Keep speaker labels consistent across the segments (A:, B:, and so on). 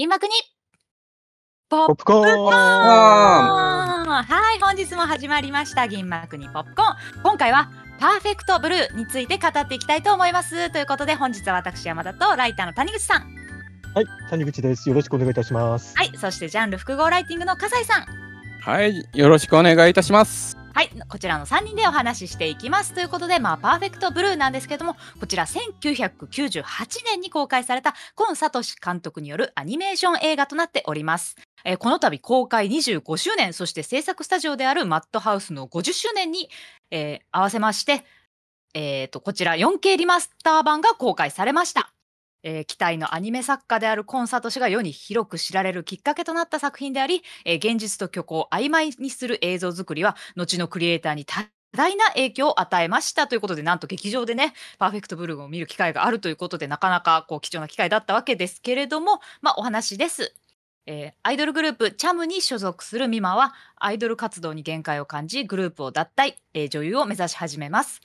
A: 銀幕に
B: ポップコーンは
A: い、本日も始まりました銀幕にポップコーン今回はパーフェクトブルーについて語っていきたいと思いますということで本日は私山田とライターの谷口さん
C: はい、谷口ですよろしくお願いいたします
A: はい、そしてジャンル複合ライティングの笠井さん
C: はい、よろしくお願いいたします
A: はい、こちらの3人でお話ししていきます。ということで、まあ、パーフェクトブルーなんですけども、こちら1998年に公開された、コン・サトシ監督によるアニメーション映画となっております。えー、この度公開25周年、そして制作スタジオであるマットハウスの50周年に、えー、合わせまして、えー、と、こちら 4K リマスター版が公開されました。えー、期待のアニメ作家であるコンサート氏が世に広く知られるきっかけとなった作品であり、えー、現実と虚構を曖昧にする映像作りは後のクリエイターに多大な影響を与えましたということでなんと劇場でねパーフェクトブルーを見る機会があるということでなかなかこう貴重な機会だったわけですけれども、まあ、お話です。えー、アイドルグループチャムに所属するミマはアイドル活動に限界を感じグループを脱退、えー、女優を目指し始めます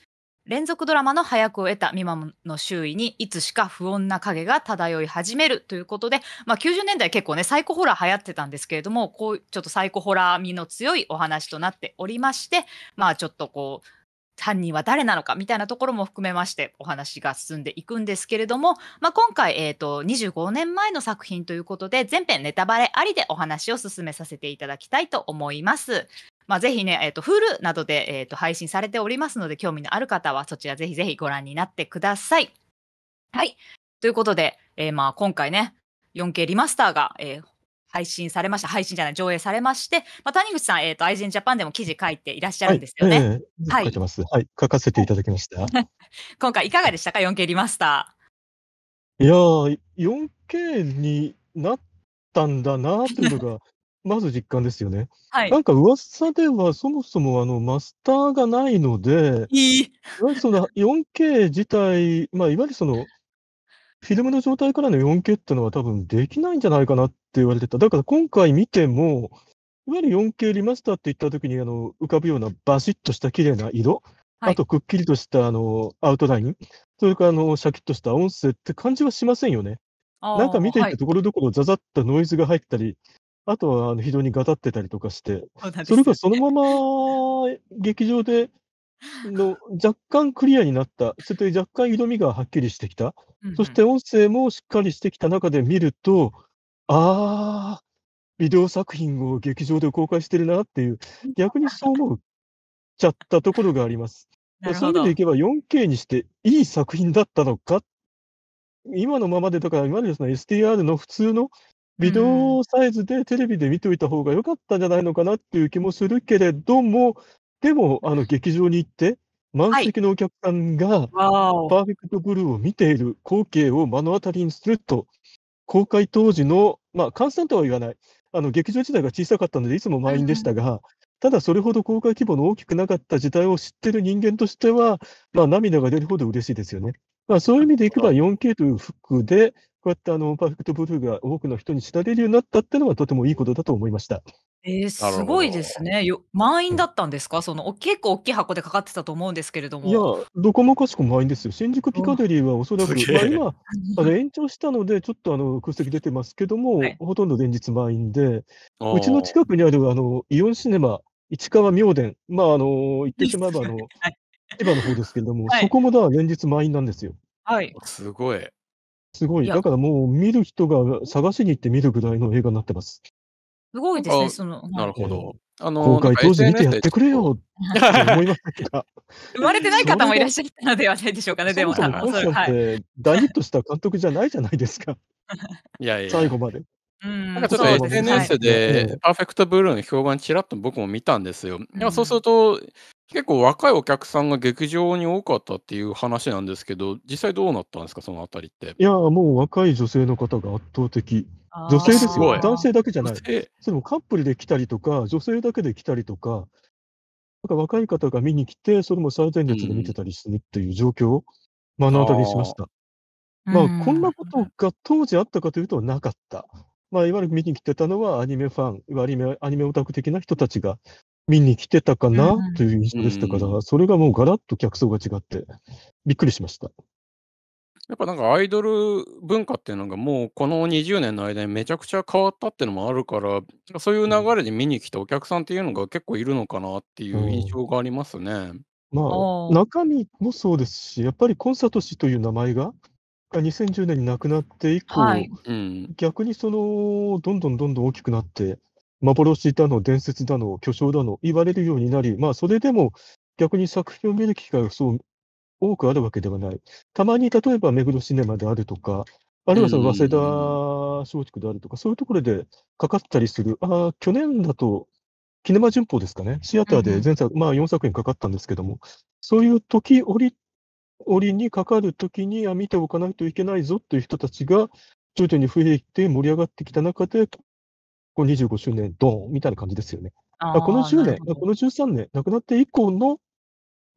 A: 連続ドラマの早くを得た美馬の周囲にいつしか不穏な影が漂い始めるということで、まあ、90年代結構ねサイコホラー流行ってたんですけれどもこうちょっとサイコホラー味の強いお話となっておりましてまあちょっとこう犯人は誰なのかみたいなところも含めましてお話が進んでいくんですけれども、まあ、今回、えーと、と25年前の作品ということで全編ネタバレありでお話を進めさせていただきたいと思います。まあ、ぜひね、えっ、ー、と、Hulu などで、えっ、ー、と、配信されておりますので、興味のある方はそちらぜひぜひご覧になってください。はい。ということで、えー、まあ、今回ね、4K リマスターが、えー、配信されました。配信じゃない、上映されまして、まあ、谷口さん、えっ、ー、と、愛人ジャパンでも記事書いていらっしゃるんですよね。
B: はい。えー、書いてます。はい。書かせていただきました。
A: 今回いかがでしたか、4K リマスタ
B: ー。いやー、4K になったんだなというのが、まず実感ですよね。はい。なんか噂では、そもそもあのマスターがないので、いい。わゆるその 4K 自体、まあ、いわゆるその、フィルムの状態からの 4K ってのは多分できないんじゃないかなって言われてた。だから今回見ても、いわゆる 4K リマスターって言った時にあの浮かぶようなバシッとした綺麗な色、はあとくっきりとしたあのアウトライン、それからあのシャキッとした音声って感じはしませんよね。なんか見ていはてところどころザザッとノイズが入ったりあとは、あの、非常にガタってたりとかして、そそれがそのまま劇場での、若干クリアになった、それと若干色味がはっきりしてきた、うんうそして音声もしっかりしてきた中で見ると、ああ、ビデオ作品を劇場で公開してるなっていう、逆にそう思うちゃったところがあります。
C: そういう意味でいけば
B: 4K にしていい作品だったのか？今のままで、だから今までその SDR の普通のビデオサイズでテレビで見ておいた方が良かったんじゃないのかなっていう気もするけれども、でも、あの、劇場に行って、満席のお客さんが、パーフェクトブルーを見ている光景を目の当たりにすると、公開当時の、ま、閑とは言わない、あの、劇場自体が小さかったので、いつも満員でしたが、ただそれほど公開規模の大きくなかった時代を知ってる人間としては、ま、涙が出るほど嬉しいですよね。ま、そういう意味でいけば 4K という服でこうやってあのパーフェクトブルーが多くの人に知られるようになったっていうのはとてもいいことだと思いました。
A: えー、すごいですね。よ満員だったんですか、その結構大きい箱でかかってたと思うんですけれども。いや、
B: どこもかしこも満員ですよ。新宿ピカデリーはおそらく、うん、まあ、今、あの延長したので、ちょっとあの空席出てますけども、はい、ほとんど連日満員で、うちの近くにあるあのイオンシネマ、市川妙殿、まああの、言ってしまえばあの、千葉の方ですけれども、はい、そこもだ連日満員なんですよ。
C: はい、すごい。
B: すごい。いだからもう見る人が探しに行って見るぐらいの映画になってます。
C: すごいですね、その。なるほど。あの公開当時見てやって
B: くれよって思いました
C: 生まれてない方もいらっ
A: しゃったのではないでしょうかね、でも。そもそも
C: て、
B: ダッとした監督じゃないじゃないですか。
C: いやいや。最後まで。
B: なんかちょっと SNS で、
C: パーフェクトブルーの評判ちらっと僕も見たんですよ。そうすると、結構若いお客さんが劇場に多かったっていう話なんですけど、実際どうなったんですか、そのあたりって。
B: いや、もう若い女性の方が圧倒的。女性ですよ。男性だけじゃない。それもカップルで来たりとか、女性だけで来たりとか、なんか若い方が見に来て、それも最前列で見てたりするっていう状況を目の当たりにしました。まあ、こんなことが当時あったかというとなかった。まあ、いわゆる見に来てたのはアニメファン、いわゆるアニメオタク的な人たちが見に来てたかなという印象でしたから、うん、それがもうガラッと客層が違って、びっくりしました。
C: やっぱなんかアイドル文化っていうのがもうこの20年の間にめちゃくちゃ変わったっていうのもあるから、そういう流れで見に来たお客さんっていうのが結構いるのかなっていう印象がありますね。うん、
B: まあ、中身もそうですし、やっぱりコンサート誌という名前が、2010年に亡くなって以降、はい逆にそのどんどんどんどん大きくなって、幻だの、伝説だの、巨匠だの言われるようになり、まあ、それでも逆に作品を見る機会がそう多くあるわけではない。たまに例えば目黒シネマであるとか、あるいはその早稲田松竹であるとか、そういうところでかかったりする、あ去年だと、キネマ旬報ですかね、シアターで前作、まあ4作品かかったんですけども、そういう時折折にかかるときに、見ておかないといけないぞという人たちが、徐々に増えて盛り上がってきた中で、この25周年、ドーンみたいな感じですよね。この10年、この13年、亡くなって以降の、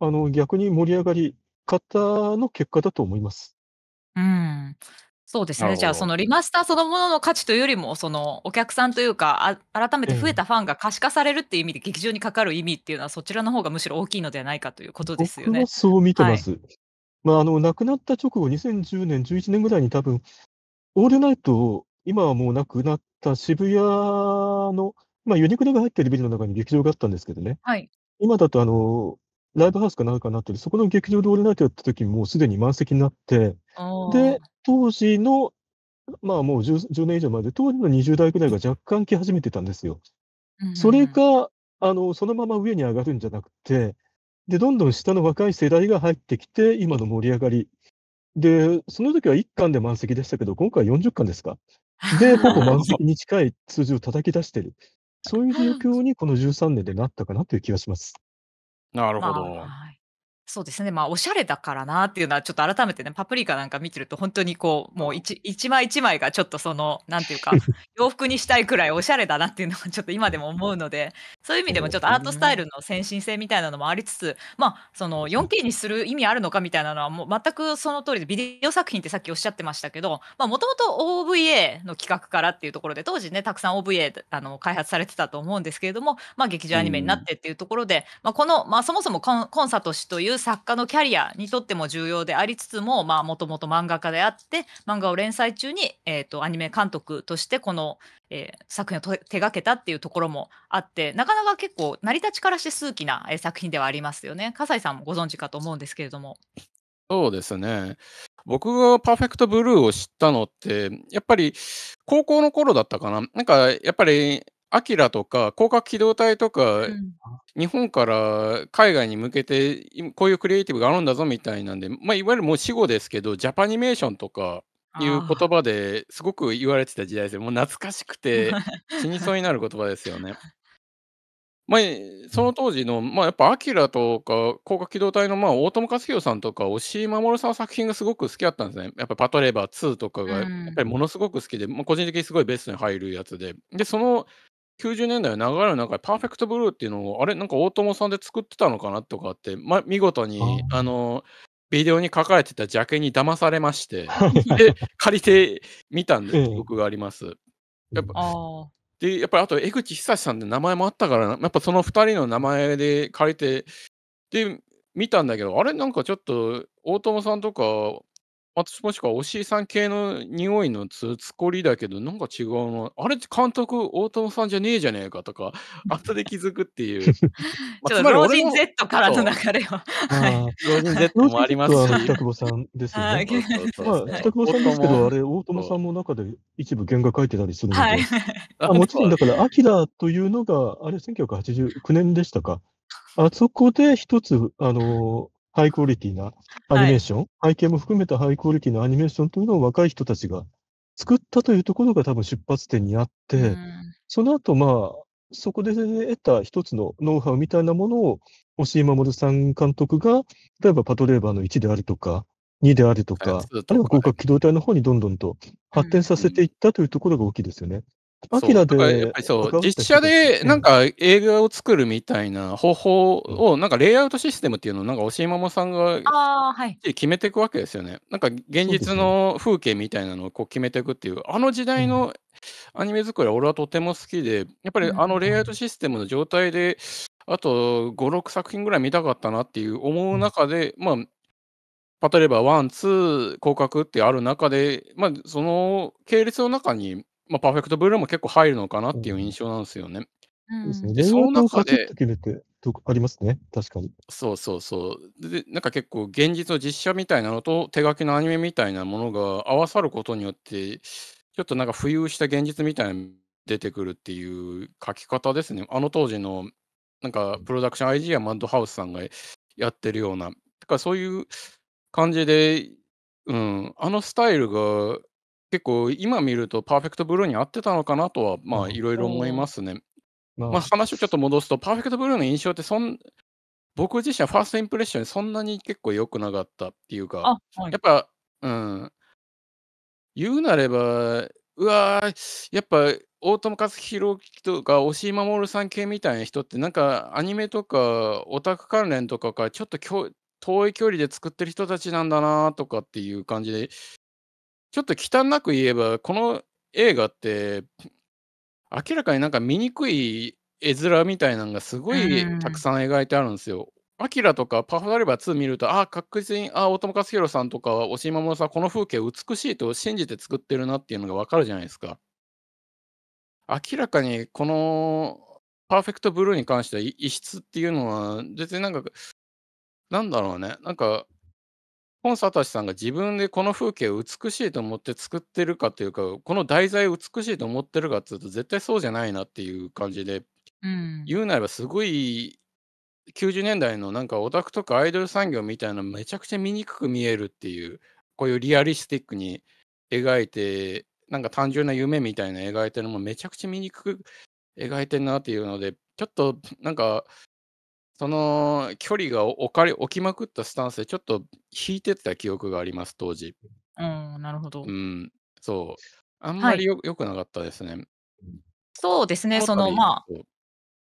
B: あの、逆に盛り上がり方の結果だと思います。うん。
A: そうですね。じゃあ、そのリマスターそのものの価値というよりも、そのお客さんというか、あ改めて増えたファンが可視化されるっていう意味で、劇場にかかる意味っていうのは、そちらの方がむしろ大きいのではないかということですよね。
B: そう見てます。はいまあ、あの、亡くなった直後、2010年、11年ぐらいに多分、オールナイトを、今はもうなくなった渋谷の、まあ、ユニクロが入ってるビルの中に劇場があったんですけどね。はい。今だと、あの、ライブハウスかなんかになってる、そこの劇場でオールナイトやった時もうすでに満席になって、で、当時の、まあもう 10, 10年以上前で、当時の20代ぐらいが若干来始めてたんですよ。うん、それが、あの、そのまま上に上がるんじゃなくて、で、どんどん下の若い世代が入ってきて、今の盛り上がり。で、その時は1巻で満席でしたけど、今回40巻ですか。で、ほぼ満席に近い数字を叩き出してる。そういう状況にこの13年でなったかなという気がします。
C: なる
A: ほど。そうですね。まあ、おしゃれだからなっていうのは、ちょっと改めてね、パプリカなんか見てると、本当にこう、もう一枚一枚がちょっとその、なんていうか、洋服にしたいくらいおしゃれだなっていうのは、ちょっと今でも思うので、そういう意味でもちょっとアートスタイルの先進性みたいなのもありつつ、まあ、その 4K にする意味あるのかみたいなのは、もう全くその通りで、ビデオ作品ってさっきおっしゃってましたけど、まあ、もともと OVA の企画からっていうところで、当時ね、たくさん OVA あの開発されてたと思うんですけれども、まあ、劇場アニメになってっていうところで、まあ、この、まあ、そもそもコンコンサート誌という、作家のキャリアにとっても重要でありつつももともと漫画家であって漫画を連載中に、えーと、とアニメ監督としてこの、えー、作品を手がけたっていうところもあってなかなか結構成り立ちからして数奇な、えー、作品ではありますよね。笠井さんもご存知かと思うんですけれども。
C: そうですね。僕がパーフェクトブルーを知ったのって、やっぱり高校の頃だったかな。なんか、やっぱりアキラとか広角機動隊とか、うん、日本から海外に向けてこういうクリエイティブがあるんだぞみたいなんで、まあ、いわゆるもう死後ですけどジャパニメーションとかいう言葉ですごく言われてた時代ですよもう懐かしくて 死にそうになる言葉ですよね。まあ、その当時の、まあ、やっぱ、アキラとか、広角機動隊の、まあ、大友克洋さんとか、押井守さん作品がすごく好きだったんですね。やっぱ、パトレーバー2とかが、やっぱりものすごく好きで、まあ、個人的にすごいベストに入るやつで。で、その90年代の流れの中でパーフェクトブルーっていうのを、あれなんか大友さんで作ってたのかなとかって、ま、見事に、あの、ビデオに書かれてた邪ケに騙されまして、で、借りてみたんで僕があります。やっぱ、で、やっぱりあと江口久さんって名前もあったから、やっぱその2人の名前で借りて、で、見たんだけど、あれなんかちょっと大友さんとか私もしくは、しいさん系の匂いのつつこりだけど、なんか違うの。あれ、監督、大友さんじゃねえじゃねえかとか、後で気づくっていう。あ、ちょっと老人 Z
A: からの流れは。
B: 老人 Z もありますし。北久保さんですよね。北久保さんですけど、あれ、大友さんも中で一部原画描いてたりするので。はい、あもちろん、だから、アキラというのが、あれ、1989年でしたか。あそこで一つ、あの、ハイクオリティなアニメーション、はい、背景も含めたハイクオリティなアニメーションというのを若い人たちが作ったというところが多分出発点にあって、うん、その後、まあ、そこで得た一つのノウハウみたいなものを、押井守さん監督が、例えばパトレーバーの1であるとか、2であるとか、あるいは広機動隊の方にどんどんと発展させていったというところが大きいですよね。
C: アキラでやっぱりそう、実写でなんか映画を作るみたいな方法を、なんかレイアウトシステムっていうのを、なんか押井守さんが決めていくわけですよね。なんか現実の風景みたいなのをこう決めていくっていう、あの時代のアニメ作りは俺はとても好きで、やっぱりあのレイアウトシステムの状態で、あと5、6作品ぐらい見たかったなっていう思う中で、まあ、例えば1、2、広角ってある中で、まあ、その系列の中に、まあ、パーフェクトブルーも結構入るのかなっていう印象なんですよね。うん、そうですね。その中で。
B: ありますね、確かに。
C: そうそうそう。で、なんか結構現実の実写みたいなのと手書きのアニメみたいなものが合わさることによって、ちょっとなんか浮遊した現実みたいなのが出てくるっていう書き方ですね。あの当時のなんかプロダクション IG やマッドハウスさんがやってるような。だからそういう感じで、うん、あのスタイルが結構今見るとパーフェクトブルーに合ってたのかなとはまあいろいろ思いますね。まあ、話をちょっと戻すと、パーフェクトブルーの印象ってそん、僕自身はファーストインプレッションそんなに結構良くなかったっていうか、やっぱ、うん、言うなれば、うわー、やっぱ大友克洋とか押井守さん系みたいな人って、なんかアニメとかオタク関連とかかちょっと遠い距離で作ってる人たちなんだなとかっていう感じで、ちょっと汚く言えば、この映画って、明らかになんか醜い絵面みたいなのがすごいたくさん描いてあるんですよ。アキラとかパファレバ2見ると、ああ、確実に、ああ、大友克洋さんとか、押井守さん、この風景美しいと信じて作ってるなっていうのがわかるじゃないですか。明らかにこのパーフェクトブルーに関しては異質っていうのは、別になんか、なんだろうね、なんか本聡さんが自分でこの風景を美しいと思って作ってるかというか、この題材を美しいと思ってるかっていうと、絶対そうじゃないなっていう感じで、うん。言うなればすごい90年代のなんかオタクとかアイドル産業みたいなめちゃくちゃ醜く見えるっていう、こういうリアリスティックに描いて、なんか単純な夢みたいな描いてるのもめちゃくちゃ醜く描いてるなっていうので、ちょっとなんかその距離が置かれ置きまくったスタンスでちょっと引いてた記憶があります、当時。
A: うん、なるほど。う
C: ん、そう。あんまはりい。よくなかったですね。
A: そうですね、その、まあ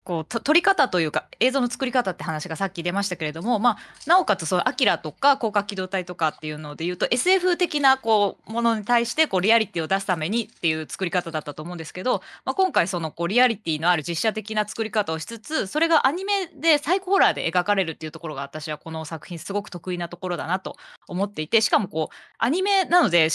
A: こう撮り方というか映像の作り方って話がさっき出ましたけれども、まあ、なおかつそう「アキラ」とか「高架機動隊」とかっていうのでいうと SF 的なこうものに対してこうリアリティを出すためにっていう作り方だったと思うんですけど、まあ、今回そのこうリアリティのある実写的な作り方をしつつそれがアニメでサイコホラーで描かれるっていうところが私はこの作品すごく得意なところだなと思っていてしかもこうアニメなので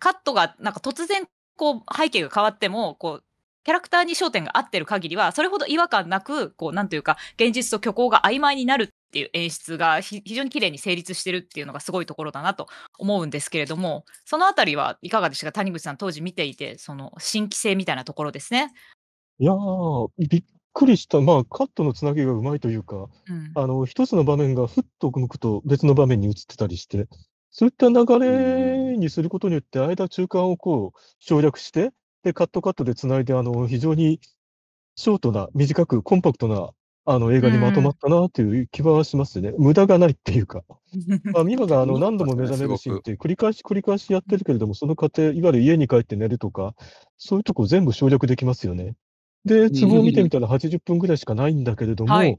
A: カットがなんか突然こう背景が変わってもこうキャラクターに焦点が合ってる限りは、それほど違和感なく、こう、なんというか、現実と虚構が曖昧になるっていう演出が非常に綺麗に成立してるっていうのがすごいところだなと思うんですけれども、そのあたりはいかがでしたか谷口さん当時見ていて、その新規性みたいなところですね。
B: いやー、びっくりした。まあ、カットのつなぎがうまいというか、うん、あの、一つの場面がふっと向くと別の場面に映ってたりして、そういった流れにすることによって、間中間をこう省略して、で、カットカットでつないで、あの、非常にショートな、短くコンパクトな、あの、映画にまとまったなという気はしますね。無駄がないっていうか。まあ、があの、何度も目覚めるシーンって繰り返し繰り返しやってるけれども、その過程、いわゆる家に帰って寝るとか、そういうとこ全部省略できますよね。で、都合見てみたら80分ぐらいしかないんだけれどはい。も、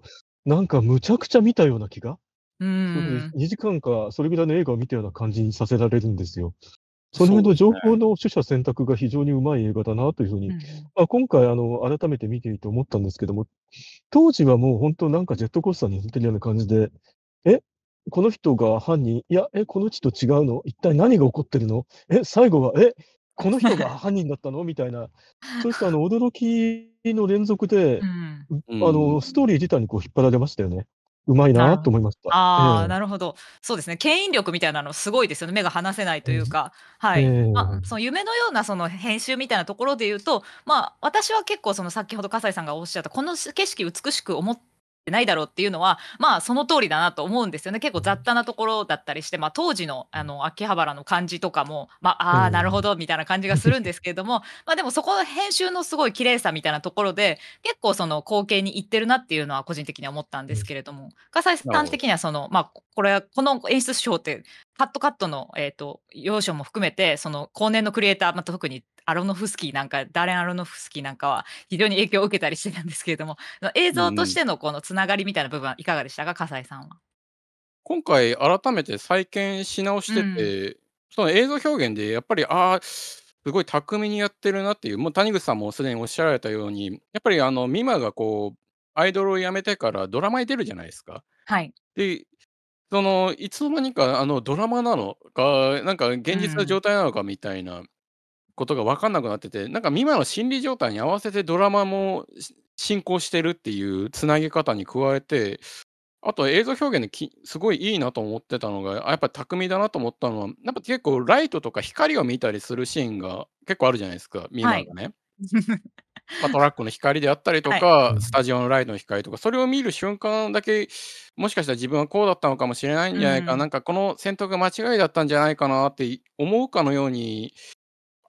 B: なんかむちゃくちゃ見たような気が、うん。2時間かそれぐらいの映画を見たような感じにさせられるんですよ。その辺の情報の取捨選択が非常にうまい映画だなというふうに、うねまあ、今回あの、改めて見ていて思ったんですけども、当時はもう本当なんかジェットコースターに似てるような感じで、え、この人が犯人、いや、え、この人違うの一体何が起こってるのえ、最後は、え、この人が犯人だったの みたいな、そうしたあの驚きの連続で、うん、あのストーリー自体にこう引っ張られましたよね。うまいなと思いました。ああ、な
A: るほど。そうですね。牽引力みたいなのすごいですよね。目が離せないというか。はい。まあ、その夢のようなその編集みたいなところで言うと、まあ、私は結構その先ほど笠井さんがおっしゃった、この景色美しく思っないだろうっていうのはまあその通りだなと思うんですよね結構雑多なところだったりして、まあ、当時のあの秋葉原の感じとかも、まあ、あなるほどみたいな感じがするんですけれども、まあでもそこの編集のすごい綺麗さみたいなところで結構その光景にいってるなっていうのは個人的には思ったんですけれども、加西笠井さん的にはその、まあ、これこの演出手法ってカットカットの、えーと要所も含めてその後年のクリエイターまた特にアロノフスキーなんかダレン・アロノフスキーなんかは非常に影響を受けたりしてたんですけれども 映像としてのこのつながりみたいな部分はいかがでしたか、笠井さんは。
C: 今回改めて再建し直してて、うん、その映像表現でやっぱりああすごい巧みにやってるなっていうもう谷口さんもすでにおっしゃられたようにやっぱりあの美馬がこうアイドルを辞めてからドラマに出るじゃないですか。はい、でそのいつの間にかあのドラマなのかなんか現実の状態なのかみたいな、うことが分かんなくなっててなんか今の心理状態に合わせてドラマも進行してるっていうつなぎ方に加えてあと映像表現ですごいいいなと思ってたのがやっぱり巧みだなと思ったのはやっぱ結構ライトとか光を見たりするシーンが結構あるじゃないですかミーマがね。は いまトラックの光であったりとか、はい、スタジオのライトの光とか、それを見る瞬間だけ、もしかしたら自分はこうだったのかもしれないんじゃないか、うん、なんかこの選択が間違いだったんじゃないかなって思うかのように、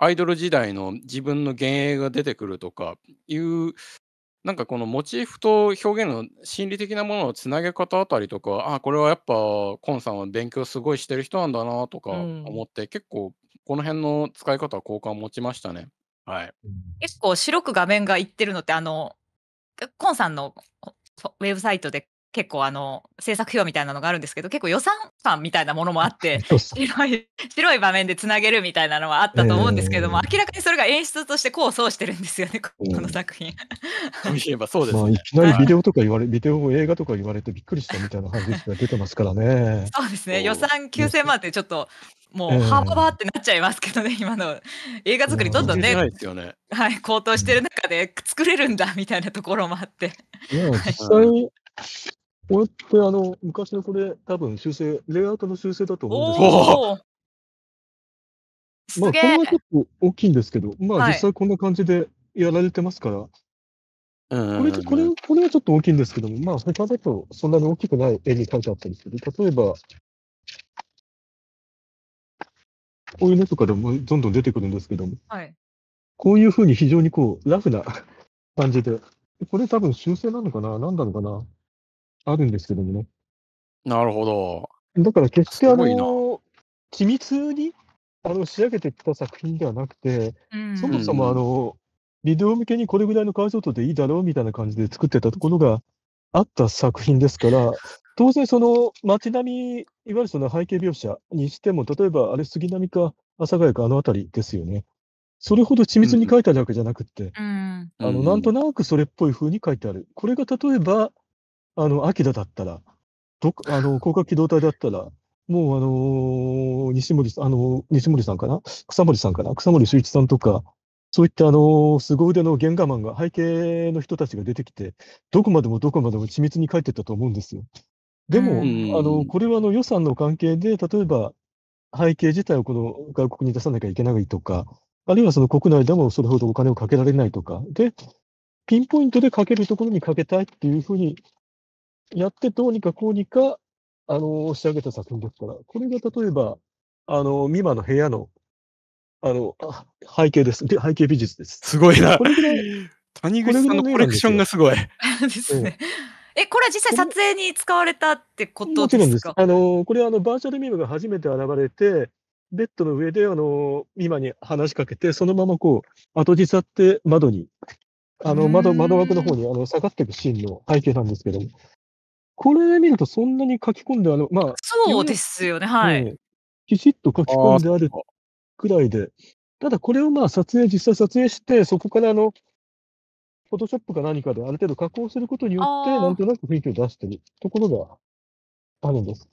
C: アイドル時代の自分の幻影が出てくるとかいうなんかこのモチーフと表現の心理的なもののつなげ方あたりとかあこれはやっぱコンさんは勉強すごいしてる人なんだなとか思って、うん、結構この辺の使い方は好感を持ちましたね。はい、
A: 結構白く画面がいってるのってあのコンさんのウェブサイトで結構あの制作表みたいなのがあるんですけど結構予算感みたいなものもあって 白い白い場面でつなげるみたいなのはあったと思うんですけども、えー、明らかにそれが演出として功を奏してるんですよねこの作品。
C: そういえばそうです、ね、まあ、いきなりビデオと
B: か言われ、ビデオ映画とか言われてびっくりしたみたいな話が出てますからね。
A: そうですね予算9000万ってちょっともう、えー、ハバってなっちゃいますけどね、今の映画作り、どんどんね、
C: うんね、
A: はい、高騰してる中で作れるんだみたいなところもあって。
C: 実
B: 際、これってあの、昔のこれ、多分修正、レイアウトの修正だと思うんですけど、まあ、これはちょっと大きいんですけど、まあ、実際こんな感じでやられてますから、これ、これ、これはちょっと大きいんですけども、まあ、他だとそんなに大きくない絵に描いてあったんですけど、例えば、こういうのとかでもどんどん出てくるんですけども、はい。こういうふうに非常にこう、ラフな感じで、これ多分修正なのかな何なのかなあるんですけどもね。
C: なるほど。だから決してあの、
B: 緻密にあの仕上げてきた作品ではなくて、そもそもあの、ビデオ向けにこれぐらいの解像度でいいだろうみたいな感じで作ってたところがあった作品ですから、当然その街並み、いわゆるその背景描写にしても、例えばあれ杉並か阿佐ヶ谷かあの辺りですよね。それほど緻密に書いてあるわけじゃなくて、うん。あの、なんとなくそれっぽい風に書いてある。これが例えば、あの、秋田だったら、どあの、広 角機動隊だったら、もうあのー、西森、あのー、西森さんかな草森さんかな草森修一さんとか、そういったあのー、凄腕の原画マンが、背景の人たちが出てきて、どこまでもどこまでも緻密に書いてたと思うんですよ。でも、あの、これはあの予算の関係で、例えば、背景自体をこの外国に出さなきゃいけないとか、あるいはその国内でもそれほどお金をかけられないとか、で、ピンポイントでかけるところにかけたいっていうふうにやってどうにかこうにか、あの、仕上げた作品ですから、これが例えば、あの、ミマの部屋の、あの、あ背景です。で、背景美術です。すごいなこ。れぐらい、谷口さんのコレクションがすごい。ですね。え、これは実際撮影に使われたってこともちろんですかあの、これはあの、バーチャルミムが初めて現れて、ベッドの上で、あの、今に話しかけて、そのままこう、後じさって窓に、
C: あうの、窓、窓
B: 枠の方に、あの、下がっていくシーンの背景なんですけども、これで見るとそんなに書き込んである、まあ。そうですよね、はい。きちっと書き込んであるくらいで。ただこれをまあ撮影、実際撮影して、そこからあの、フォトショップか何かである程度加工することによって、なんとなく雰囲気を出してるところがあるんです。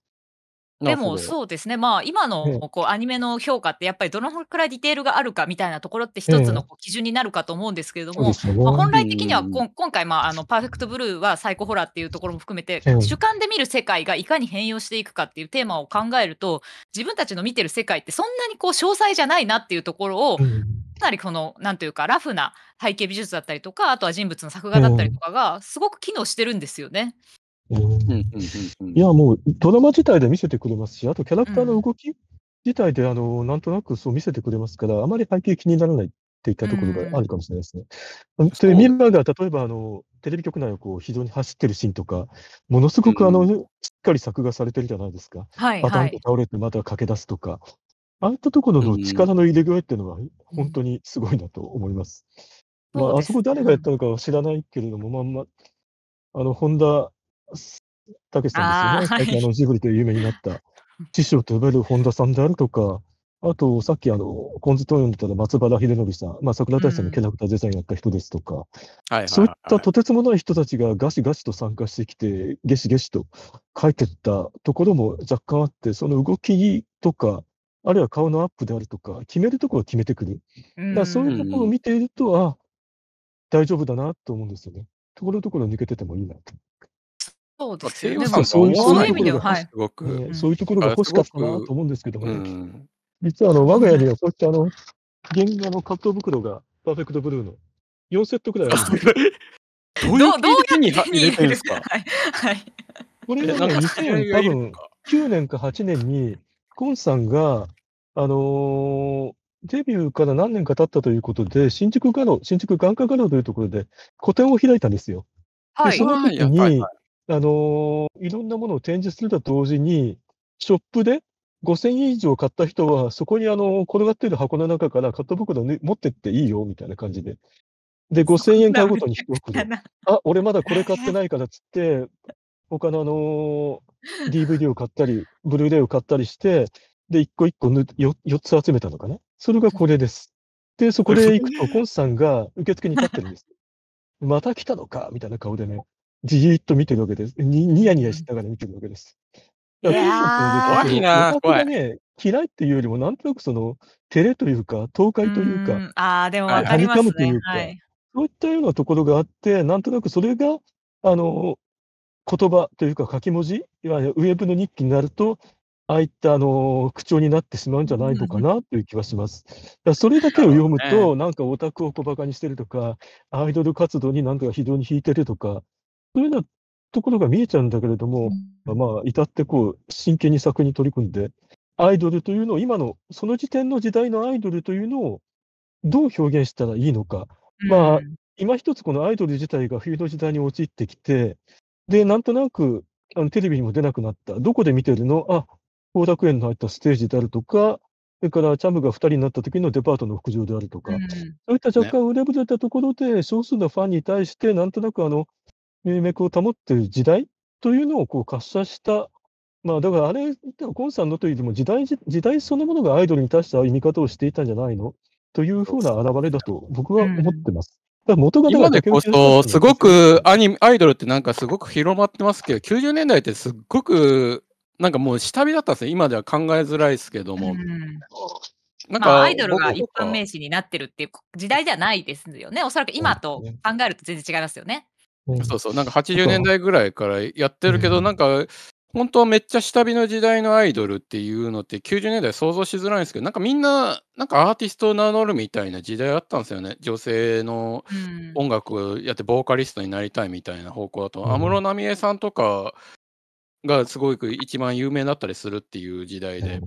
A: でもそうですね、まあ、今のこうアニメの評価って、やっぱりどのくらいディテールがあるかみたいなところって、一つの基準になるかと思うんですけれども、ええ、まあ、本来的にはこ今回、まあ、あのパーフェクトブルーはサイコホラーっていうところも含めて、主観で見る世界がいかに変容していくかっていうテーマを考えると、自分たちの見てる世界って、そんなにこう詳細じゃないなっていうところを、かなりこの、なんというか、ラフな背景美術だったりとか、あとは人物の作画だったりとかが、すごく機能してるんですよね。
B: いや、もうドラマ自体で見せてくれますし、あとキャラクターの動き自体で、あの、なんとなくそう見せてくれますから、あまり背景気にならないっていったところがあるかもしれないですね。うん、で、ミんーが例えば、あの、テレビ局内をこう非常に走ってるシーンとか、ものすごくあの、しっかり作画されてるじゃないですか。はいバタンと倒れてまた駆け出すとか、ああいったところの力の入れ具合っていうのは本当にすごいなと思います。まあ、あそこ誰がやったのかは知らないけれども、まんま、あの、本田たけしさんですよね。最近あのジブリで有名になった。師匠と呼ばれる本田さんであるとか、あと、さっきあの、コンズトーンたら松原秀則さん、まあ、桜大さんのキャラクターデザインやった人ですとか、そういったとてつもない人たちがガシガシと参加してきて、ゲシゲシと書いてったところも若干あって、その動きとか、あるいは顔のアップであるとか、決めるところは決めてくる。だからそういうところを見ていると、あ、大丈夫だなと思うんですよね。ところどころ抜けててもいいなと。そうですね。まあ、そういう意味では、そういうところが欲しかったなと思うんですけども、ねうん、実はあの我が家にはこういったあの原画のカット袋がパーフェクトブルーの4セットくらいあるんですどういう手に入れてるんです
A: かこれがね、2 0 0多分
B: 9年か8年に、コンさんが、あのー、デビューから何年か経ったということで、新宿画廊、新宿眼科画廊というところで個展を開いたんですよ。はい。でその時に、はいはいはいあのー、いろんなものを展示すると同時に、ショップで5000円以上買った人は、そこにあの転がっている箱の中からカット袋持ってっていいよみたいな感じで。で、5000円買うごとに1袋。あ、俺まだこれ買ってないからっつって、他のあのー、DVD を買ったり、ブルーレイを買ったりして、で、1個1個ぬ 4, 4つ集めたのかな。それがこれです。で、そこで行くと、コンさんが受付に立ってるんです。また来たのかみたいな顔でね。じーっと見てるわけです。に、ニヤニヤしながら見てるわけです。だから怖いな、怖い。ね、嫌いっていうよりも、なんとなくその、照れというか、東壊海というか、ん、
A: ああ、でもはにかむというはか、い。
B: そういったようなところがあって、なんとなくそれが、あの、言葉というか書き文字、いわゆるウェブの日記になると、ああいったあの、口調になってしまうんじゃないのかなという気はします。だそれだけを読むと、なんかオタクを小馬鹿にしてるとか、アイドル活動になんか非常に引いてるとかそういうようなところが見えちゃうんだけれども、うん、まあ、至ってこう、真剣に作に取り組んで、アイドルというのを、今の、その時点の時代のアイドルというのを、どう表現したらいいのか。うん、まあ、今一つこのアイドル自体が冬の時代に陥ってきて、で、なんとなく、あのテレビにも出なくなった。どこで見てるのあ、後楽園の入ったステージであるとか、それからチャムが2人になった時のデパートの屋上であるとか、うん、そういった若干売れぶれたところで、少数のファンに対して、なんとなくあの、名脈を保っている時代というのをこう滑車した、まあ、だからあれ、コンさんのというよりも時代時代そのものがアイドルに対したは見方をしていたんじゃないのというふうな表れだと僕は思ってます。元が今でこそ、す
C: ごくアニアイドルってなんかすごく広まってますけど、90年代ってすっごくなんかもう下火だったんですよ。今では考えづらいですけども。うんなんか、まあ、アイドルが一
A: 般名詞になってるっていう時代じゃないですよね。おそらく今と考えると全然違いますよね。
C: そうそう、なんか80年代ぐらいからやってるけど、なんか、本当はめっちゃ下火の時代のアイドルっていうのって90年代想像しづらいんですけど、なんかみんな、なんかアーティストを名乗るみたいな時代あったんですよね。女性の音楽をやってボーカリストになりたいみたいな方向だと。安室奈美恵さんとかがすごく一番有名だったりするっていう時代で。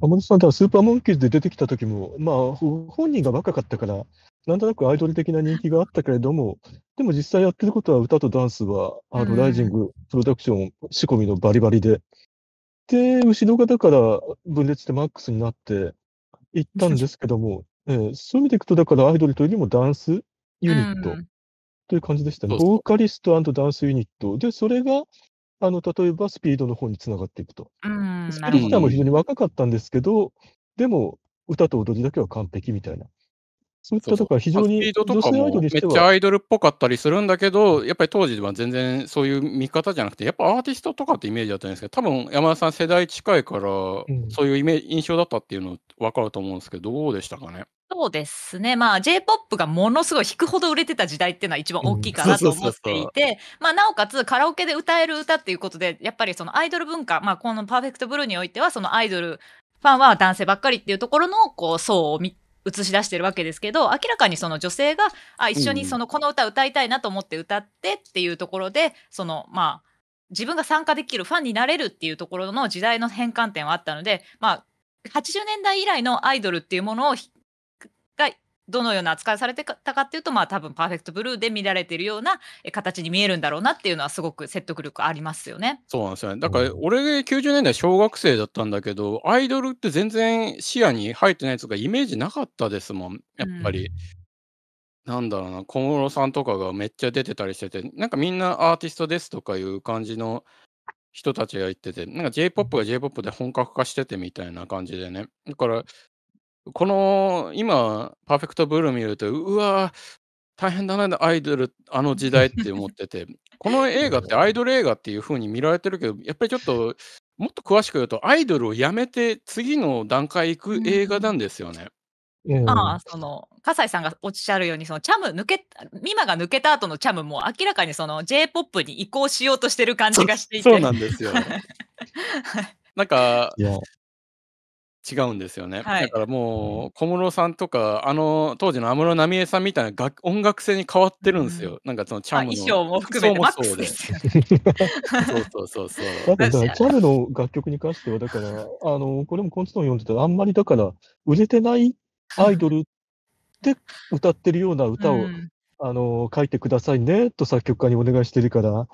B: 安室さん、だスーパーモンキーズで出てきた時も、まあ、本人が若かったから、なんとなくアイドル的な人気があったけれども、でも実際やってることは歌とダンスは、あの、ライジングプロダクション仕込みのバリバリで。で、後ろがだから分裂してマックスになっていったんですけども、えー、そういう意味でいくと、だからアイドルというよりもダンスユニットという感じでしたね。うん、ボーカリストダンスユニット。で、それが、あの、例えばスピードの方につながっていくと。
C: うん、スピード自体も非
B: 常に若かったんですけど、でも、歌と踊りだけは完璧みたいな。
C: そういったとこは非常にスピードとかもめっちゃアイドルっぽかったりするんだけど、やっぱり当時は全然そういう見方じゃなくて、やっぱアーティストとかってイメージだったんですけど、多分山田さん世代近いから、そういうイメ印象だったっていうの分かると思うんですけど、どうでしたかね。
A: そうですね。まあ、J-POP がものすごい弾くほど売れてた時代っていうのは一番大きいかなと思っていて、まあ、なおかつカラオケで歌える歌っていうことで、やっぱりそのアイドル文化、まあ、このパーフェクトブルーにおいては、そのアイドルファンは男性ばっかりっていうところのこう層を見映し出してるわけですけど明らかにその女性があ一緒にそのこの歌歌いたいなと思って歌ってっていうところでそのまあ自分が参加できるファンになれるっていうところの時代の変換点はあったのでまあ80年代以来のアイドルっていうものをがどのような扱いされてたかっていうとまあ多分パーフェクトブルーで見られてるような形に見えるんだろうなっていうのはすごく説得力ありますよね。
C: そうなんですよねだから俺90年代小学生だったんだけどアイドルって全然視野に入ってないとかイメージなかったですもんやっぱり。うんなんだろうな、小室さんとかがめっちゃ出てたりしてて、なんかみんなアーティストですとかいう感じの人たちが言ってて、なんか J-POP が J-POP で本格化しててみたいな感じでね。だから、この今、パーフェクトブルー見ると、うわー、大変だな、アイドル、あの時代って思ってて、この映画って アイドル映画っていう風に見られてるけど、やっぱりちょっと、もっと詳しく言うと、アイドルをやめて次の段階行く映画なんですよね。うん、
A: ああその笠井さんがおっしゃるようにそのチャム抜けミマが抜けた後のチャムも明らかにその J p o p に移行しようとしてる感じがしていてそうなんですよ
C: なんか違うんですよね。はだからもう、小室さんとか、あの、当時の安室奈美恵さんみたいな楽音楽性に変わってるんですん。よ。なんかそのチャあ、ム衣の、装も含めてマックそスうですよね。そうそうそうそう。だチャ
B: ムの楽曲に関しては、だから、あの、これもコンストン読んでたら、あんまりだから、売れてないアイドルで歌ってるようなう歌を、ん。あの、書いてくださいね、と作曲家にお願いしてるから、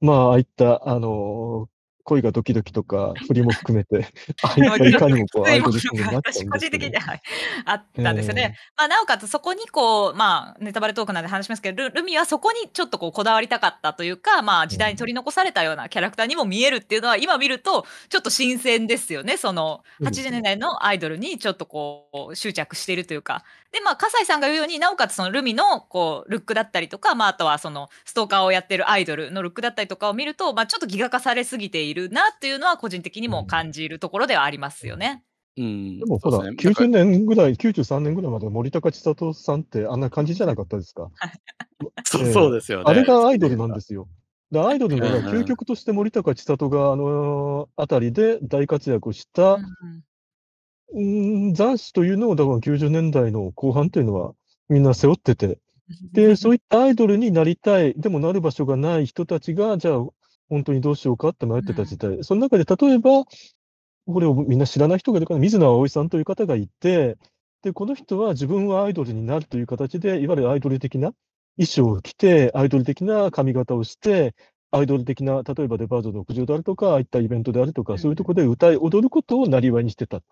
B: まあ、ああいった、あの、恋がドキドキとか、振りも含めて、ああいかにもこう、アイドルソングになっんです、個人的に、は
A: あったんですよね。まあ、なおかつ、そこにこう、まあ、ネタバレトークなんで話しますけど、ルルミはそこにちょっとこう、こだわりたかったというか、まあ、時代に取り残されたようなキャラクターにも見えるっていうのは、今見ると、ちょっと新鮮ですよね。その、80年代のアイドルにちょっとこう、執着しているというか、で、まあ、笠井さんが言うように、なおかつそのルミのこうルックだったりとか、まあ、あとはそのストーカーをやってるアイドルのルックだったりとかを見ると、まあ、ちょっとギガ化されすぎているなっていうのは、個人的にも感じるところではありますよね。
C: うん、
B: でもほら、ね、90年ぐらい、93年ぐらいまで森高千里さんってあんな感じじゃなかったですか。そうですよね。あれがアイドルなんですよ。アイドルの究極として森高千里があの辺りで大活躍した斬首というのを、だから90年代の後半というのは、みんな背負ってて、で、そういったアイドルになりたい、でもなる場所がない人たちが、じゃあ、本当にどうしようかって迷ってた時代、うん、その中で例えば、これをみんな知らない人がいるから、水野葵さんという方がいて、で、この人は自分はアイドルになるという形で、いわゆるアイドル的な衣装を着て、アイドル的な髪型をして、アイドル的な、例えばデパートの屋上であるとか、ああいったイベントであるとか、そういうところで歌い、踊ることをなりわいにしてた。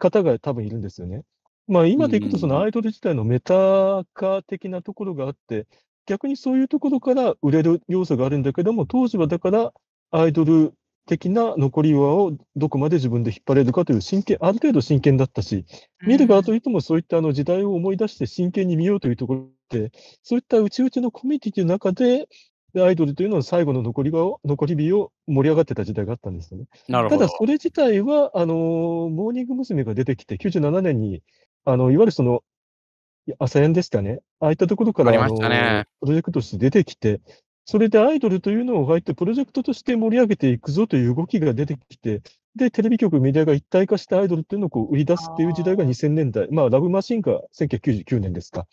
B: 方が多分いるんですよね。まあ、今でいくと、そのアイドル自体のメタ化的なところがあって、逆にそういうところから売れる要素があるんだけども、当時はだから、アイドル的な残り輪をどこまで自分で引っ張れるかという真剣、ある程度真剣だったし、見る側といてもそういったあの時代を思い出して真剣に見ようというところで、そういった内々のコミュニティの中で、で、アイドルというのは最後の残りを残り日を盛り上がってた時代があったんですよね。ただ、それ自体は、あの、モーニング娘。が出てきて、97年に、あの、いわゆるその、朝縁ですかね。ああいったところから、あの、ね、プロジェクトとして出てきて、それでアイドルというのを入ってプロジェクトとして盛り上げていくぞという動きが出てきて、で、テレビ局、メディアが一体化したアイドルっていうのをこう売り出すっていう時代が2000年代。まあ、ラブマシンが1999年ですか。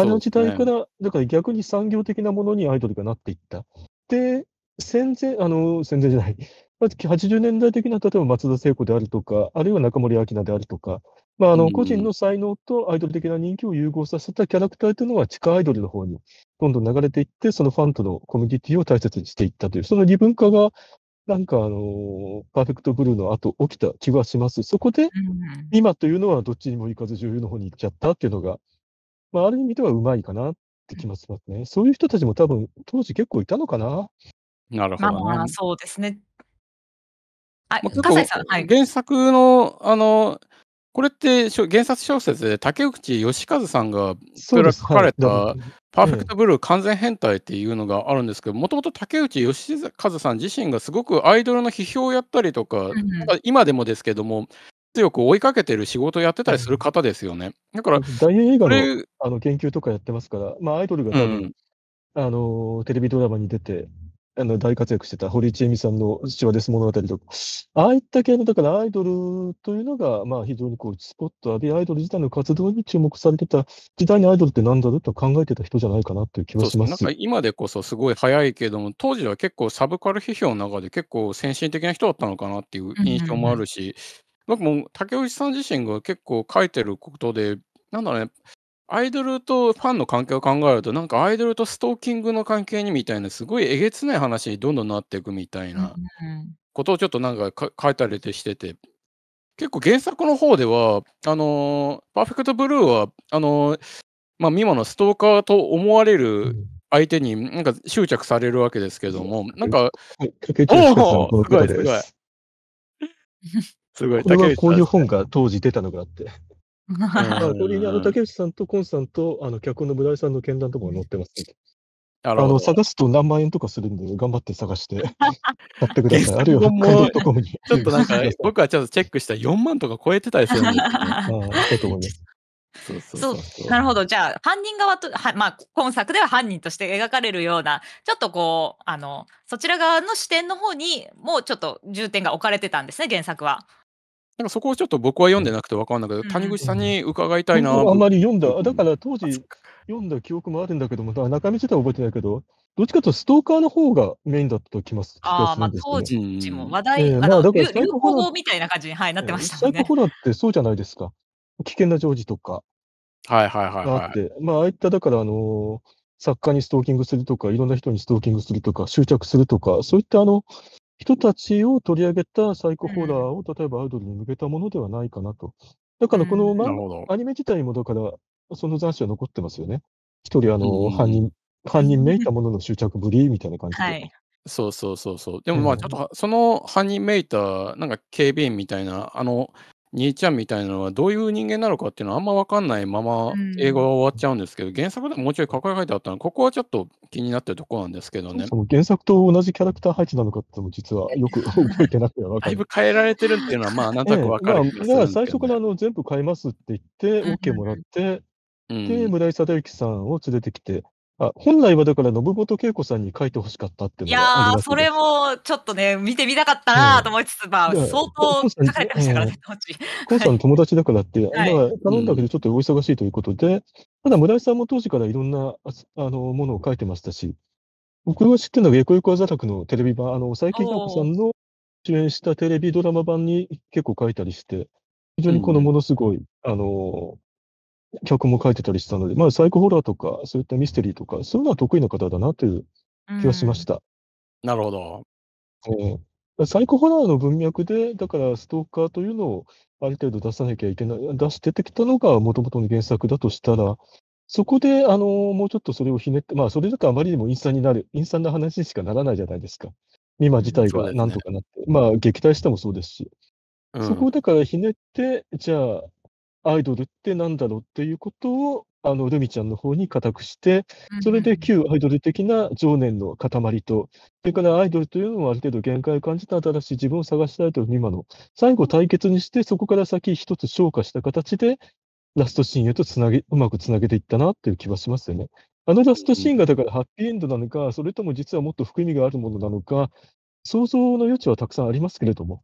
B: あの時代から、ね、だから逆に産業的なものにアイドルがなっていった。で、戦前、あの、戦前じゃない。80年代的な、例えば松田聖子であるとか、あるいは中森明菜であるとか、まあ、あの個人の才能とアイドル的な人気を融合させたキャラクターというのは、地下アイドルの方にどんどん流れていって、そのファンとのコミュニティを大切にしていったという、その二分化が、なんか、あのパーフェクトブルーの後起きた気はします。そこで、今というのはどっちにも行かず、女優の方に行っちゃったっていうのが、ま、あある意味ではうまいかなって気もしますね。そういう人たちも多分、当時結構いたのかな？
C: なるほまどあ、
A: そうですね。あ、ま、西構、さん、はい。
C: 原作の、あの、これってしょ原作小説で竹内義和さんが書かれた「パーフェクトブルー完全変態」っていうのがあるんですけど、もともと竹内義和さん自身がすごくアイドルの批評をやったりとか、今でもですけども強く追いかけてる仕事やってたりする方ですよね。だから、大
B: 映画のあの研究とかやってますから、まあ、アイドルが多分、うん、あのテレビドラマに出て、あの大活躍してた堀ちえみさんのシはです物語とか、ああいった系の、だからアイドルというのが、まあ、非常にこうスポット浴び、アイドル自体の活動に注目されてた時代にアイドルってなんだろうと考えてた人じゃないかなという気はしますなんか
C: 今でこそすごい早いけれども、当時は結構サブカル批評の中で結構先進的な人だったのかなっていう印象もあるし、僕も竹内さん自身が結構書いてることで、なんだろうね、アイドルとファンの関係を考えると、なんかアイドルとストーキングの関係にみたいな、すごいえげつない話にどんどんなっていくみたいなことをちょっとなんか書いたりしてて、結構原作の方では、あのパーフェクトブルーは、あのまあ、ミのストーカーと思われる相手になんか執着されるわけですけども、なんか、おおすごいすごい。すごい。これはこういう
B: 本が当時出たのかって。こ
C: れにあの竹内
B: さんとコンさんとあの脚本の村井さんの見談とかが載ってます、ね、あの探すと何万円とかするんで、頑張って探して買ってください。あるいはち
C: ょっとなんか、僕はちょっとチェックした4万とか超えてたりするんで、ね、そうと思そうそ
A: うなるほど。じゃあ、犯人側と、はまあ、今作では犯人として描かれるような、ちょっとこう、あの、そちら側の視点の方に、もうちょっと重点が置かれてたんですね、原作
C: は。なんかそこをちょっと僕は読んでなくて分からないけど、谷口さんに伺いたいな。あんまり読
B: んだ、だから当時読んだ記憶もあるんだけども、中身自体は覚えてないけど、どっちかというとストーカーの方がメインだったときます、あまあ当時も話題、えー、まあ、だから流行語
A: みたいな感じに、はい、なってましたね。サ
B: ホラーってそうじゃないですか。危険なジョージとか。はいはいはい、はい。あって、まあああいっただからあのー作家にストーキングするとか、いろんな人にストーキングするとか、執着するとか、そういったあの人たちを取り上げたサイコホラーを、例えばアイドルに向けたものではないかなと。だからこの、まアニメ自体もだから、その残暑は残ってますよね。一人あの、うん犯人犯人めいたものの執着ぶりみ
C: たいな感じはで。い。そうそうそうそう。でもまあ、ちょっとその犯人めいた、なんか警備員みたいな、あの兄ちゃんみたいなのはどういう人間なのかっていうのはあんま分かんないまま映画は終わっちゃうんですけど、原作でももうちょいかっ書いてあったのここはちょっと気になってるとこなんですけどね。
B: そ原作と同じキャラクター配置なのかっても実はよく 覚えてなくてだい
C: ぶ変えられてるっていうのはまあなんとなく分かる、ねええ、
B: 最初からあの全部変えますって言って OK もらって、で、村井貞之さんを連れてきて、あ、本来はだから信本恵子さんに書いて欲しかったっていうのはあやりー、ますそ
A: れもちょっとね、見てみたかったなと思いつつ、まあ、相当
B: 書かれてましたからね、当時。さんの友達だからって、まはい頼んだけどちょっとお忙しいということで、ただ村井さんも当時からいろんなああのものを書いてましたし、僕が知ってるのは、よこよこあざらくのテレビ版、あの、佐伯恵子さんの主演したテレビドラマ版に結構書いたりして、非常にこのものすごい、あの、脚も書いてたりしたので、まあ、サイコホラーとか、そういったミステリーとか、そういうのは得意な方だなという気がしました。なるほど。サイコホラーの文脈で、だからストーカーというのをある程度出さなきゃいけない、出しててきたのがもともとの原作だとしたら、そこで、あの、もうちょっとそれをひねって、まあ、それだとあまりにも陰惨になる、陰惨な話しかならないじゃないですか。今自体がなんとかなって、ね、まあ、撃退してもそうですし。うん、そこをだからひねって、じゃあ、アイドルってなんだろうっていうことを、あの、ちゃんの方に固くして、それで旧アイドル的な情念の塊と、それからアイドルというのもある程度限界を感じた新しい自分を探したいという今の、最後対決にして、そこから先一つ昇華した形で、ラストシーンへとつなげうまくつなげていったなっていう気はしますよね。あのラストシーンがだからハッピーエンドなのか、それとも実はもっと含みがあるものなのか、想像の余地はたくさんありますけれども、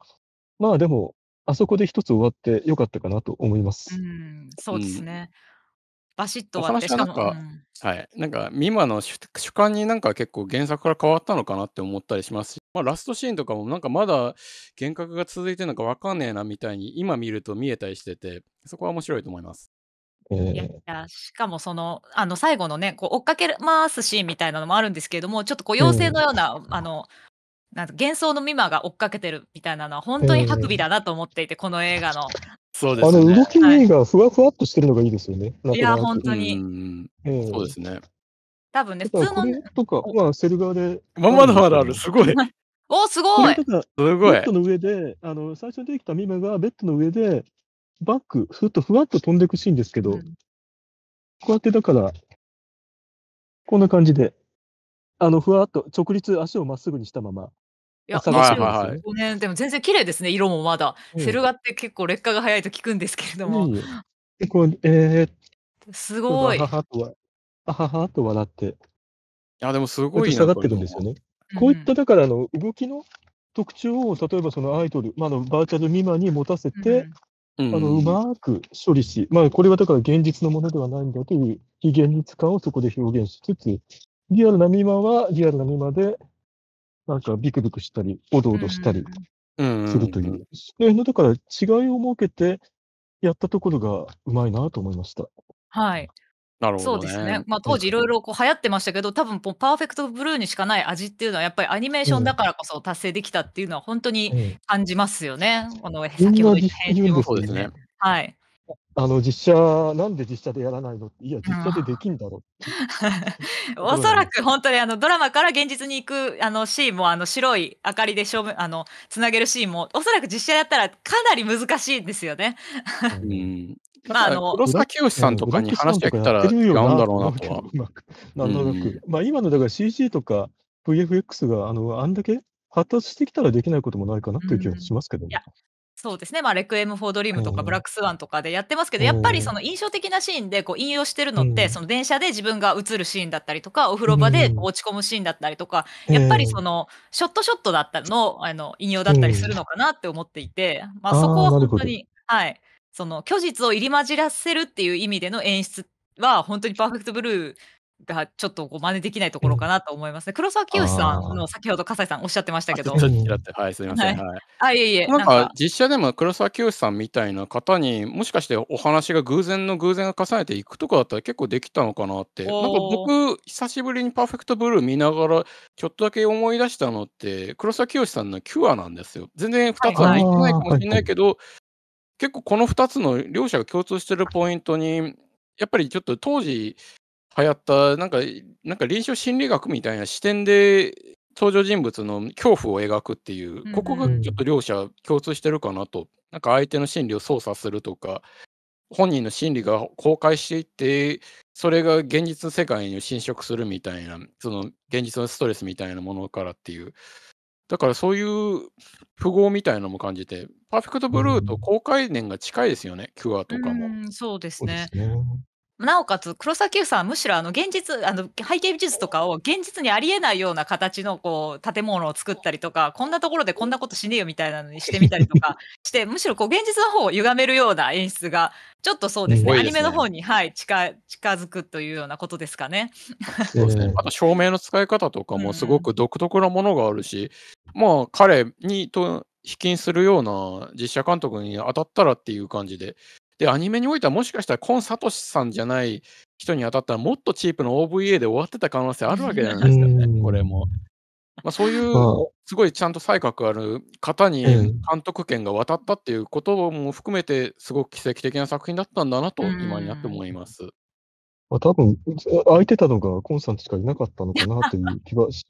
B: まあでもあそこで一つ終わってよかったかなと思います。うん、そうですん。ね。バシッと終わって、話しかも、
C: はい、なんか、ミマの主主観になんか結構原作から変わったのかなって思ったりしますし、まあ、ラストシーンとかもなんかまだ幻覚が続いてるのかわかんねえなみたいに今見ると見えたりしてて、そこは面白いと思います。い
A: やしかもその、あの、最後のね、こう追っかけ回すシーンみたいなのもあるんですけれども、ちょっとこう、妖精のような、あの、なんか幻想のミマが追っかけてるみたいなのは本当にハクビだなと思っていて、この映画の。
C: そうです
B: ね。あの動きがふわふわっとしてるのがいいですよね。い、や、本当
C: に。そうですね。
B: 多分ね、普通の。とか、まあ、セル側で。ままだまだある、すごい。おすごいすごい。ベッドの上で、あの、最初に出てきたミマがベッドの上で、バック、ふっとふわっと飛んでいくシーンですけど、うん、こうやってだから、こんな感じで、あの、ふわっと直立、足をまっすぐにしたまま、いや、朝霞はいは
A: い、でも全然綺麗ですね、色もまだ。うん、セルガって結構劣化が早いと聞くんですけれども。うん、結
B: 構、え
A: ー、
B: すごい。あははとは、ははと笑って。
C: あ、でもすごい下がってるんですよ
B: ね。こういった、だからあの、動きの特徴を、例えばそのアイドル、まあ、のバーチャル未満に持たせて、うん、あのうまく処理し、まあ、これはだから現実のものではないんだという非現実感をそこで表現しつつ、リアルなミマはリアルなミマでなんかビクビクしたり、おどおどしたりするという、そううの、だから違いを設けてやったところがうまいなと思いました。
A: はい。
C: なるほど、ね、そうですね。まあ当時い
A: ろいろこう流行ってましたけど、多分パーフェクトブルーにしかない味っていうのはやっぱりアニメーションだからこそ達成できたっていうのは本当に感じますよね。うん、この先ほど言ったよそうですね。はい。
B: あの実写なんで実写でやらないのいや、実写でできんだろっ
A: うと おそらく本当にあのドラマから現実に行くあのシーンもあの白い明かりでしょあの繋げるシーンも、おそらく実写やったらかなり難しいんですよね。
C: うん。まあ、あの黒ブラ沢清うさんとかラに話んがとたら違うんだろうなとは。
B: なんとなく。ん。まあ、今のだから CG とか VFX があの、あんだけ発達してきたらできないこともないかなという気がしますけどいや
A: そうですね、まあ、レクエム・フォー・ドリームとか、ブラック・スワンとかでやってますけど、やっぱりその印象的なシーンでこう引用してるのって、その電車で自分が映るシーンだったりとか、お風呂場で落ち込むシーンだったりとか、やっぱりそのショットショットだったのあの引用だったりするのかなって思っていて、まあ、そこは本当に、はい、その虚実を入り混じらせるっていう意味での演出は、本当にパーフェクトブルーがちょっとこう真似できないところかなと思いますね。黒沢清さんの先ほど笠井さんおっしゃってましたけど。は
C: い、すみません。はい。
A: あ、いえいえ。なんか
C: 実写でも黒沢清さんみたいな方にもしかしてお話が偶然の偶然が重ねていくとかだったら結構できたのかなって。なんか僕久しぶりにパーフェクトブルー見ながらちょっとだけ思い出したのって黒沢清さんのキュアなんですよ。全然2つは見てないかもしれないけど、はいはい、結構この2つの両者が共通してるポイントにやっぱりちょっと当時流行った、なんか、なんか臨床心理学みたいな視点で登場人物の恐怖を描くっていう、ここがちょっと両者共通してるかなと、なんか相手の心理を操作するとか、本人の心理が崩壊していって、それが現実世界に侵食するみたいな、その現実のストレスみたいなものからっていう、だからそういう符号みたいなのも感じて、パーフェクトブルーと公開年が近いですよね、キュアとかも。うん、そうですそうですね。
A: なおかつ黒崎さんはむしろあの現実あの背景美術とかを現実にありえないような形のこう建物を作ったりとかこんなところでこんなことしねえよみたいなのにしてみたりとか してむしろこう現実の方を歪めるような演出がちょっとそうですね、ね、アニメの方に、はい、近近づくというようなことですかね。
C: そうですねあと照明の使い方とかもすごく独特なものがあるし、うん、まあ彼にと。引きするような実写監督に当たったらっていう感じで、で、アニメにおいてはもしかしたらコン・サトシさんじゃない人に当たったらもっとチープの OVA で終わってた可能性あるわけじゃないですかね、これも。まあ、そういうすごいちゃんと才覚ある方に監督権が渡ったっていうことも含めてすごく奇跡的な作品だったんだなと今になって思います。
B: まあ、多分空いてたのがコンさんしかいなかったのかなという気がし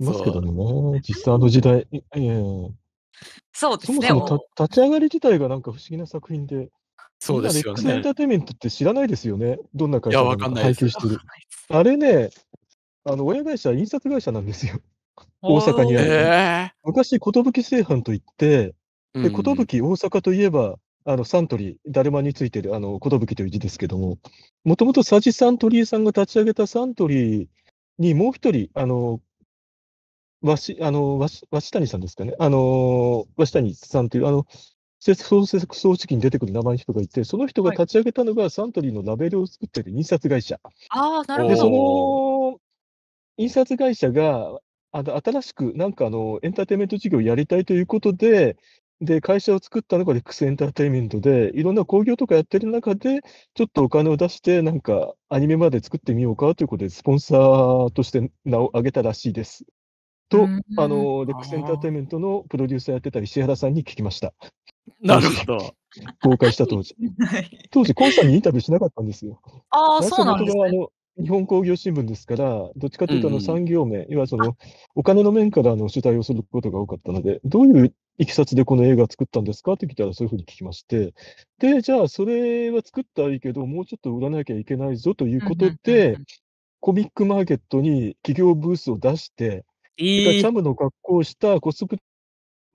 B: ますけどね、実際の時代。えー、そうですね。そもそも立ち上がり自体がなんか不思議な作品で。そうですよね。エンターテインメントって知らないですよね。どんな会社が配給してる。あれね、あの親会社、印刷会社なんですよ。
C: 大阪にある、ね。
B: 昔、寿製版といって、で、寿大阪といえば、あの、サントリー、だるまについてる、あの、寿という字ですけども、もともと佐治サントリーさんが立ち上げたサントリーにもう一人、あの、わし、あの、わし、わし谷さんですかね。あの、わし谷さんという、あの、施設創設組織に出てくる名前の人がいて、その人が立ち上げたのがサントリーのラベルを作ってる印刷会社。
A: ああ、なるほど。で、その
B: 印刷会社が、あの新しくなんかあのエンターテインメント事業をやりたいということで、で、会社を作ったのがレックスエンターテインメントで、いろんな興行とかやってる中で、ちょっとお金を出して、なんかアニメまで作ってみようかということで、スポンサーとして名を挙げたらしいです。と、あの、レックスエンターテインメントのプロデューサーやってた石原さんに聞きました。なるほど。公開した当時。当時、コンさんにインタビューしなかったんですよ。ああ、そうなんですね。日本工業新聞ですから、どっちかというとあの産業面、うそのお金の面からの取材をすることが多かったので、どういういきさつでこの映画作ったんですかって聞いたら、そういうふうに聞きまして、で、じゃあ、それは作ったらいいけど、もうちょっと売らなきゃいけないぞということで、コミックマーケットに企業ブースを出して、えチャムの格好をしたコスプ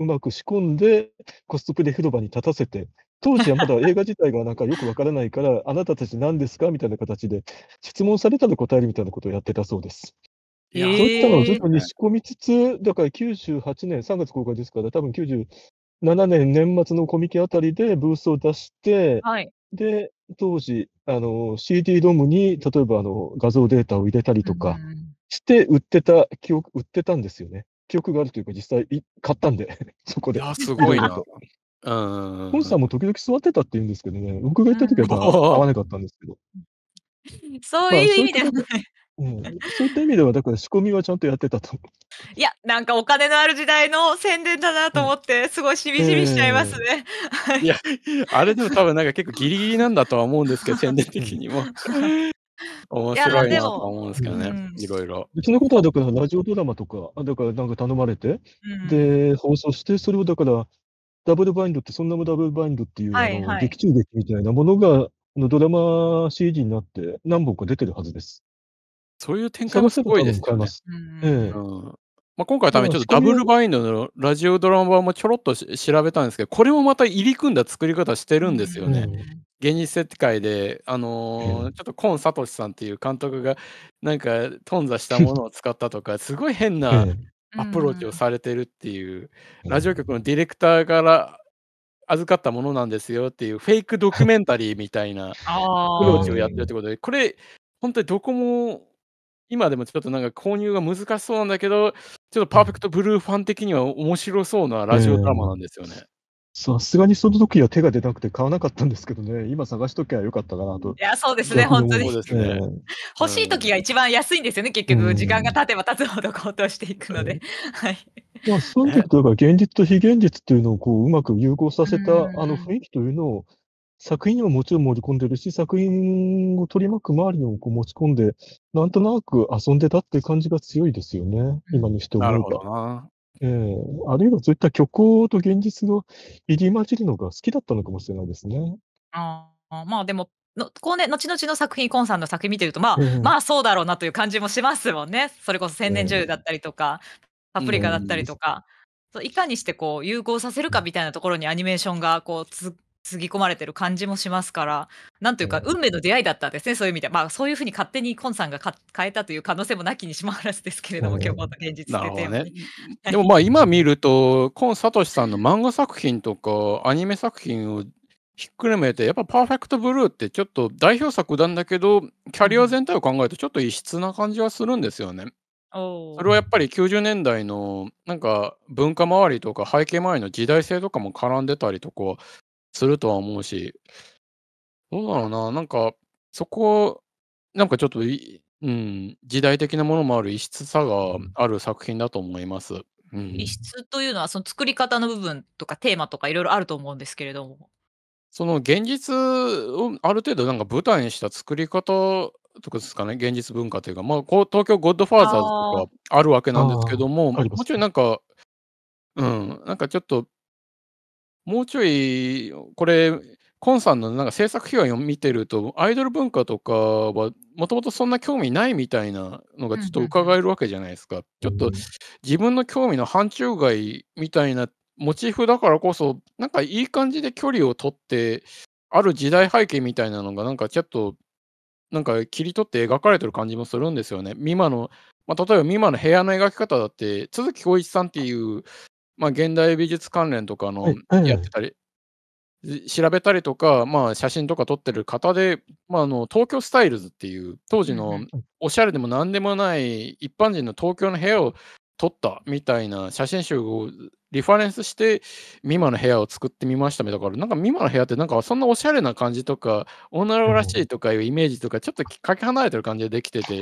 B: うまく仕込んで、コストプレ広場に立たせて、当時はまだ 映画自体がなんかよくわからないから、あなたたち何ですかみたいな形で、質問されたら答えるみたいなことをやってたそうです。いやそういったのを徐々に仕込みつつ、だから98年、3月公開ですから、多分97年年末のコミケあたりでブースを出して、はい、で、当時、あの、CD ドームに、例えばあの、画像データを入れたりとかして、売ってた、記憶、売ってたんですよね。記憶があるというか、実際い買ったんで、そこで。あ、すごいな。コンさんも時々座ってたって言うんですけどね、僕が行った時は合わなかったんですけど。
A: そういう意味ではない。
B: うん、そういった意味では、だから仕込みはちゃんとやってたと。
A: いや、なんかお金のある時代の宣伝だなと思って、すごいしみじみしちゃいます
C: ね。えー、いや、あれでも多分なんか結構ギリギリなんだとは思うんですけど、宣伝的にも。面白いなと思うんですけどね、いろいろ。
B: 別のことは、だからラジオドラマとか、だからなんか頼まれて、うん、で、放送して、それをだから、ダブルバインドって、そんなもダブルバインドっていう、はいはい、劇中劇みたいなものが、のドラマ CD になって何本か出てるはずです。そういう展開もすごいですね。う
C: んまあ、今回多分ちょっとダブルバインドのラジオドラマ版もちょろっと調べたんですけど、これもまた入り組んだ作り方してるんですよね。うん、現実世界で、あのー、ちょっとコン・サトシさんっていう監督がなんか頓挫したものを使ったとかすごい変なアプローチをされてるっていう、ラジオ局のディレクターから預かったものなんですよっていうフェイクドキュメンタリーみたいなアプローチをやってるってことでこれ本当にどこも今でもちょっとなんか購入が難しそうなんだけどちょっとパーフェクトブルーファン的には面白そうなラジオドラマなんですよね。さ
B: すがにその時は手が出なくて買わなかったんですけどね、今探しときゃよかったかなと。いや、そうですね、本当に。ですね、
A: 欲しい時が一番安いんですよね、結局、時間が経てば経つほど高騰していくので。はい。
B: まあ、その時というか、現実と非現実っていうのをこううまく融合させた、あの雰囲気というのを、作品にももちろん盛り込んでるし、作品を取り巻く周りにもこう持ち込んで、なんとなく遊んでたっていう感じが強いですよね、今にして思なるほどな。ええ、あるいはそういった虚構と現実の入り混じるのが好きだったのかもしれないですね。
A: ああ、まあ、でも、のこうね、後々の作品、コンさんの作品見てると、まあ、え。まあ、そうだろうなという感じもしますもんね。それこそ千年女優だったりとか、パプリカだったりとか、そういかにしてこう融合させるかみたいなところにアニメーションがこうつつぎ込まれてる感じもしますから、なんというか、運命の出会いだったんですね、そういう意味で。まあ、そういうふうに勝手にコンさんが変えたという可能性もなきにしもあらずですけれども、今日また現
C: 実で、ね、でもまあ、今見ると、コン・サトシさんの漫画作品とか、アニメ作品をひっくるめて、やっぱパーフェクトブルーってちょっと代表作なんだけど、キャリア全体を考えるとちょっと異質な感じはするんですよね。それはやっぱり90年代のなんか文化周りとか背景周りの時代性とかも絡んでたりとかするとは思うし、どうだろうな、なんか、そこ、なんかちょっとうん、時代的なものもある異質さがある作品だと思います。うん、異
A: 質というのは、その作り方の部分とかテーマとかいろいろあると思うんですけれども。
C: その現実をある程度なんか舞台にした作り方とかですかね、現実文化というか、まあ、こう東京ゴッドファーザーズとかあるわけなんですけども、もちろんなんか、うん、なんかちょっともうちょい、これ、コンさんのなんか制作費用を見てると、アイドル文化とかは、もともとそんな興味ないみたいなのがちょっと伺えるわけじゃないですか。ちょっと自分の興味の範疇外みたいなモチーフだからこそ、なんかいい感じで距離を取って、ある時代背景みたいなのが、なんかちょっと、なんか切り取って描かれてる感じもするんですよね。今のまあ、例えば、今の部屋の描き方だって、都築浩一さんっていうまあ、現代美術関連とかのやってたり、調べたりとか、まあ、写真とか撮ってる方で、まあ、あの東京スタイルズっていう当時のおしゃれでも何でもない一般人の東京の部屋を撮ったみたいな写真集をリファレンスして、ミマの部屋を作ってみましただから、なんかミマの部屋って、なんかそんなおしゃれな感じとか、女らしいとかいうイメージとか、ちょっとかけ離れてる感じでできてて、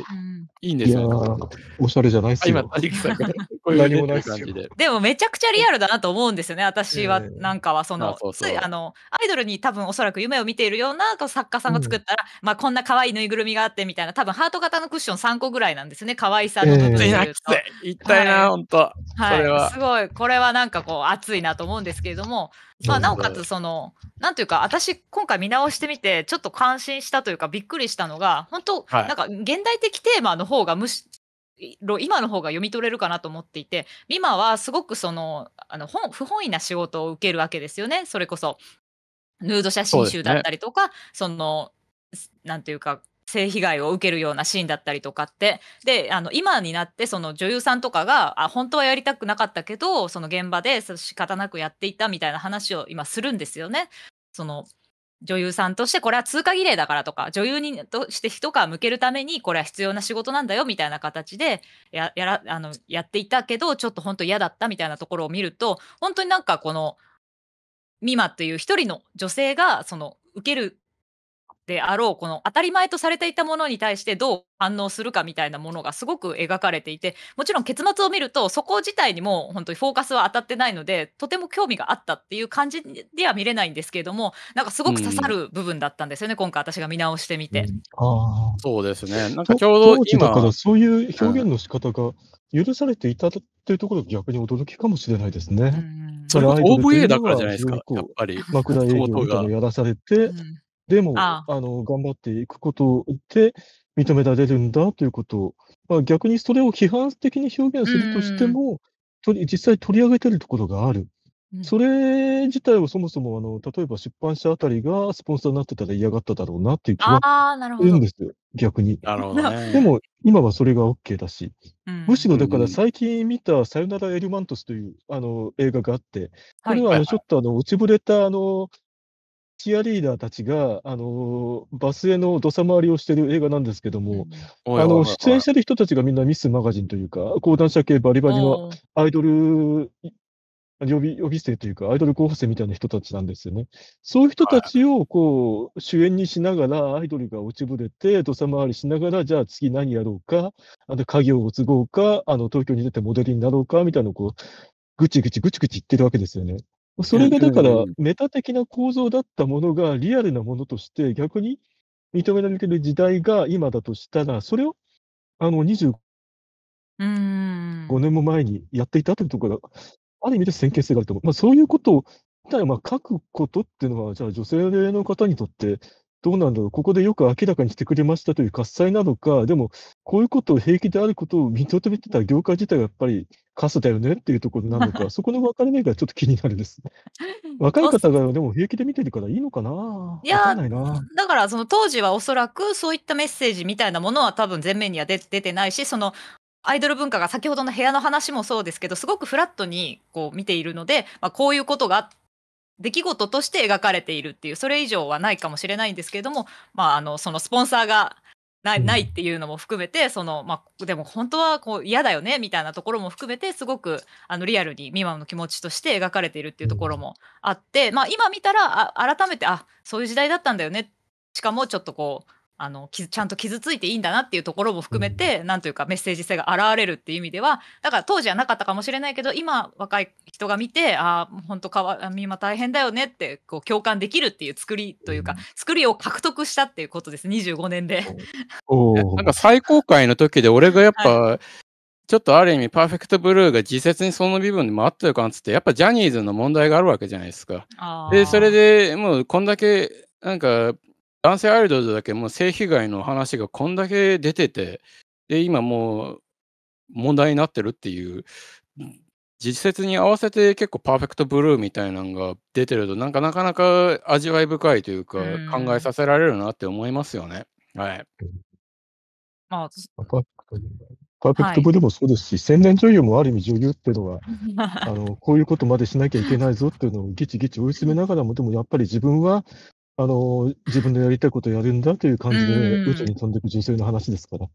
C: いいんですよね、ね。おしゃれじゃないっすよ。今、タリキさんが、こういう何もない感じで。
A: でも、めちゃくちゃリアルだなと思うんですよね、私は、なんかは、その、ついあの、アイドルに多分おそらく夢を見ているような作家さんが作ったら、うん、まあ、こんな可愛いぬいぐるみがあってみたいな、多分ハート型のクッション3個ぐらいなんですね、可愛さの部分で言うと。いったな、はい、本
C: 当、はい、す
A: ごい、これはなんかこう熱いなと思うんですけれども、まあ、なおかつそのなんいうか私今回見直してみてちょっと感心したというかびっくりしたのが本当、はい、なんか現代的テーマの方がむし今の方が読み取れるかなと思っていて今はすごくそのあの本不本意な仕事を受けるわけですよねそれこそヌード写真集だったりとかそ、ね,、の何ていうか性被害を受けるようなシーンだったりとかってであの今になってその女優さんとかがあ本当はやりたくなかったけどその現場で仕方なくやっていたみたいな話を今するんですよね。その女優さんとしてこれは通過儀礼だからとか女優にとして一皮向けるためにこれは必要な仕事なんだよみたいな形でややらあのやっていたけどちょっと本当嫌だったみたいなところを見ると本当になんかこの美馬という一人の女性がその受けるであろうこの当たり前とされていたものに対してどう反応するかみたいなものがすごく描かれていてもちろん結末を見るとそこ自体にも本当にフォーカスは当たってないのでとても興味があったっていう感じでは見れないんですけれどもなんかすごく刺さる部分だったんですよね、うん、今回私が見直してみて。うん、
C: あそうですねなんかちょうど当時だから
B: そういう表現の仕方が許されていたというところ逆に驚きかもしれないですね。うん、それは OVA だからじゃないですかや
C: っぱり。マクダ営業とた
B: やらされて、うんでも、ああの、頑張っていくことで認められるんだということを、まあ、逆にそれを批判的に表現するとしても、とり実際取り上げてるところがある。それ自体をそもそも、あの、例えば出版社あたりがスポンサーになってたら嫌がっただろうなっていう気はああ、なるすほるんど。ですよ、逆に。なるほどでも、今はそれが OK だし、うむしろだから最近見た「さよならエルマントス」というあの映画があって、これはあのちょっとあの落ちぶれたあのチアリーダーたちが、あの、バスへの土佐回りをしてる映画なんですけども、あの、出演してる人たちがみんなミスマガジンというか、講談社系バリバリのアイドル予備予備生というか、アイドル候補生みたいな人たちなんですよね。そういう人たちをこう、主演にしながら、アイドルが落ちぶれて、土佐回りしながら、じゃあ次何やろうか、あの、家業を継ごうか、あの、東京に出てモデルになろうか、みたいなのをこう、ぐちぐちぐちぐち言ってるわけですよね。それがだから、メタ的な構造だったものがリアルなものとして逆に認められてる時代が今だとしたら、それをあの25年も前にやっていたというところが、ある意味で先見性があると思う。まあ、そういうことを、まあ書くことっていうのは、じゃあ女性の方にとってどうなんだろう、ここでよく明らかにしてくれましたという喝采なのか、でも、こういうことを平気であることを認めてた業界自体がやっぱりカスだよねっていうところなのか、そこの分かれ目がちょっと気になるです。若い方がでも平気で見てるからいいのかな、いわかや、ないな。
A: だからその当時はおそらくそういったメッセージみたいなものは多分前面には出出てないし、そのアイドル文化が先ほどの部屋の話もそうですけど、すごくフラットにこう見ているので、まあ、こういうことがあっ出来事として描かれているっていうそれ以上はないかもしれないんですけれども、まあ、あのそのスポンサーがないないっていうのも含めてその、まあ、でも本当はこう嫌だよねみたいなところも含めてすごくあのリアルにミマの気持ちとして描かれているっていうところもあって、まあ、今見たらあ改めてあそういう時代だったんだよねしかもちょっとこうあのちゃんと傷ついていいんだなっていうところも含めて、うん、なんというかメッセージ性が現れるっていう意味ではだから当時はなかったかもしれないけど今若い人が見てああ本当かわな大変だよねってこう共感できるっていう作りというか、うん、作りを獲得したっていうことです25年で
C: なんか最高回の時で俺がやっぱ、はいちょっとある意味、パーフェクトブルーが自説にその部分にもあったのかんつって、やっぱジャニーズの問題があるわけじゃないですか。で、それでもう、こんだけ、なんか、男性アイドルだけもう性被害の話がこんだけ出てて、で、今もう問題になってるっていう、実説に合わせて結構パーフェクトブルーみたいなのが出てると、なんかなかなか味わい深いというか、考えさせられるなって思いますよね。はい。
B: まあ、パーフェクトパーフェクトブルーもそうですし、宣伝女優もある意味女優っていうのは、あの、こういうことまでしなきゃいけないぞっていうのをぎチぎチ追い詰めながらも、でもやっぱり自分はあの、自分のやりたいことをやるんだという感じで、宇宙に飛んでいく女性の話ですから。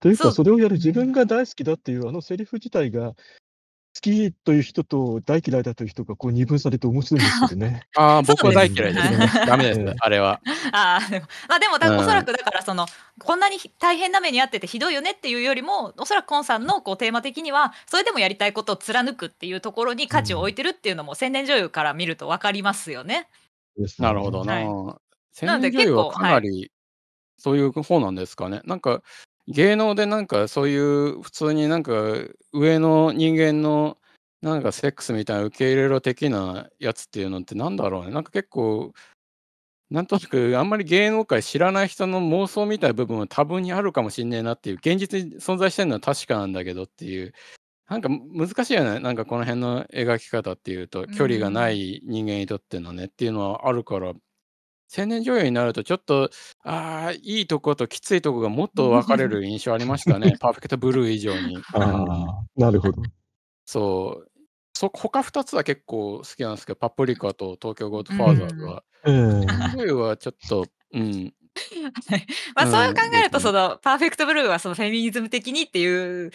B: というか、それをやる自分が大好きだっていう、あのセリフ自体が、好きという人と大嫌いだという人がこう二分されて面白いんですけどね。
C: ああ、僕は大嫌いね。ですダメですね、あれは。
A: ああ、でもまあでもおそらくだからそのこんなに大変な目にあっててひどいよねっていうよりもおそらくコンさんのこうテーマ的にはそれでもやりたいことを貫くっていうところに価値を置いてるっていうのも千年女優から見ると分かりますよね。
C: ですね。なるほどな。はい、のではかなり、そういう方なんですかね。なんか芸能でなんかそういう普通になんか上の人間のなんかセックスみたいな受け入れろ的なやつっていうのってなんだろうね。なんか結構なんとなくあんまり芸能界知らない人の妄想みたいな部分は多分にあるかもしんねえなっていう現実に存在してるのは確かなんだけどっていうなんか難しいよね。なんかこの辺の描き方っていうと、距離がない人間にとってのね、っていうのはあるから、青年女優になるとちょっと、ああ、いいとこときついとこがもっと分かれる印象ありましたね。パーフェクトブルー以上に。あ
B: あ、なるほど。
C: そう。そ他2つは結構好きなんですけど、パプリカと東京ゴードファーザーは、うん、女優はちょっと、うん、まあ、そう考
A: えると、その、パーフェクトブルーは、その、フェミニズム的にっていう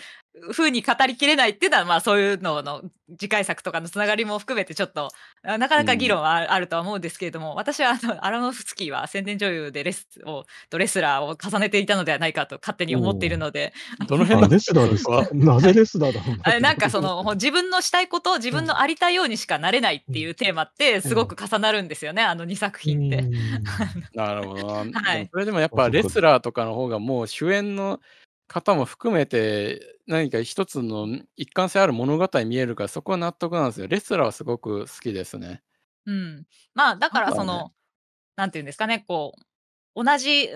A: ふうに語りきれないっていうのは、まあ、そういうのの次回作とかのつながりも含めてちょっとなかなか議論はあるとは思うんですけれども、うん、私はあのアラノフスキーは宣伝女優でレスをとレスラーを重ねていたのではないかと勝手に思っているので。どの辺レ
B: スラーですかなぜレスラーだろう
A: なんかその自分のしたいこと自分のありたいようにしかなれないっていうテーマってすごく重なるんですよね、うん、あの2作品
C: って。なるほど、はい、それでもやっぱレスラーとかの方がもう主演の方も含めて何か一つの一貫性ある物語見えるからそこは納得なんですよ。レスラーはすごく好きですね。うん。
A: まあだからその、ね、なんていうんですかね、こう、同じ、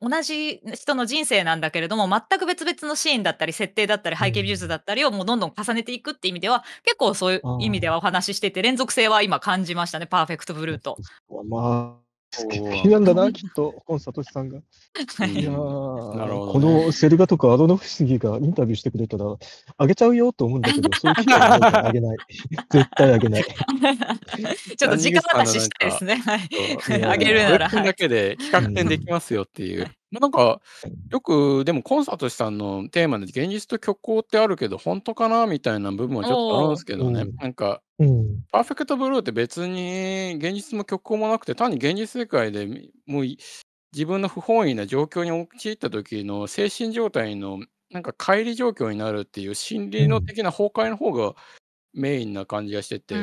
A: 同じ人の人生なんだけれども、全く別々のシーンだったり、設定だったり、背景美術だったりをもうどんどん重ねていくって意味では、うん、結構そういう意味ではお話ししてて、連続性は今感じましたね、パーフェクトブ
B: ルーと。まあ好きなんだな、きっと、本さんが。いやなるほど、ね、このセルガとかアドノフスギがインタビューしてくれたら、あげちゃうよと思うんだけど、そういう機会はあげない。絶対あげない。ちょっと時間話し
C: たいですね。
A: あげるなら。だ
C: けで企画展できますよっていう。まあ、なんか、よく、でもコンサートさんのテーマで現実と虚構ってあるけど、本当かなみたいな部分はちょっとあるんですけどね、なんか、パーフェクトブルーって別に現実も虚構もなくて、単に現実世界でもう自分の不本意な状況に陥った時の精神状態のなんか乖離状況になるっていう心理の的な崩壊の方がメインな感じがしてて、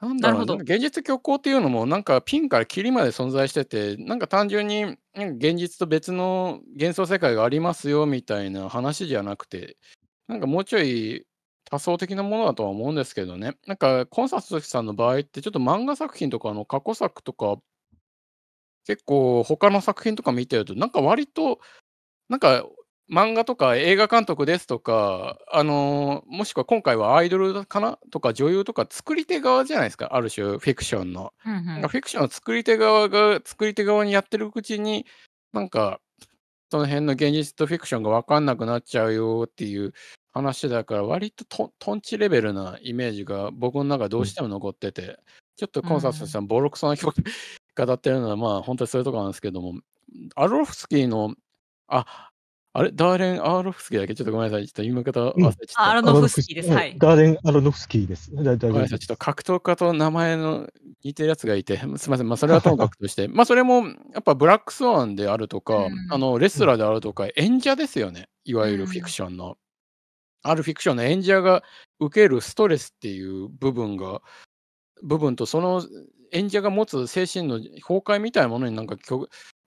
C: なんだろう、現実虚構っていうのも、なんかピンからキリまで存在してて、なんか単純に現実と別の幻想世界がありますよみたいな話じゃなくて、なんかもうちょい多層的なものだとは思うんですけどね、なんかコンサートさんの場合って、ちょっと漫画作品とかの過去作とか、結構他の作品とか見てると、なんか割と、なんか漫画とか映画監督ですとか、あのーもしくは今回はアイドルかなとか女優とか作り手側じゃないですか、ある種フィクションの。うんうんフィクションの作り手側が作り手側にやってるうちに、なんかその辺の現実とフィクションが分かんなくなっちゃうよっていう話だから、割ととんちレベルなイメージが僕の中どうしても残ってて、ちょっとコンサートさん、ボロクソな曲 語ってるのは、まあ本当にそういうとこなんですけども、アロフスキーの、ああれダーレン・アーロフスキーだっけちょっとごめんなさい。ちょっと今方忘れちゃった。アーロフスキーです。はい。ダ
B: ーレン・アーロフスキーです。ごめんなさい。
C: ちょっと格闘家と名前の似てるやつがいて、すみません。まあ、それはともかくとして、まあ、それもやっぱブラックスワンであるとか、あのレスラーであるとか、演者ですよね。いわゆるフィクションの。あるフィクションの演者が受けるストレスっていう部分が、部分とその演者が持つ精神の崩壊みたいなものになんか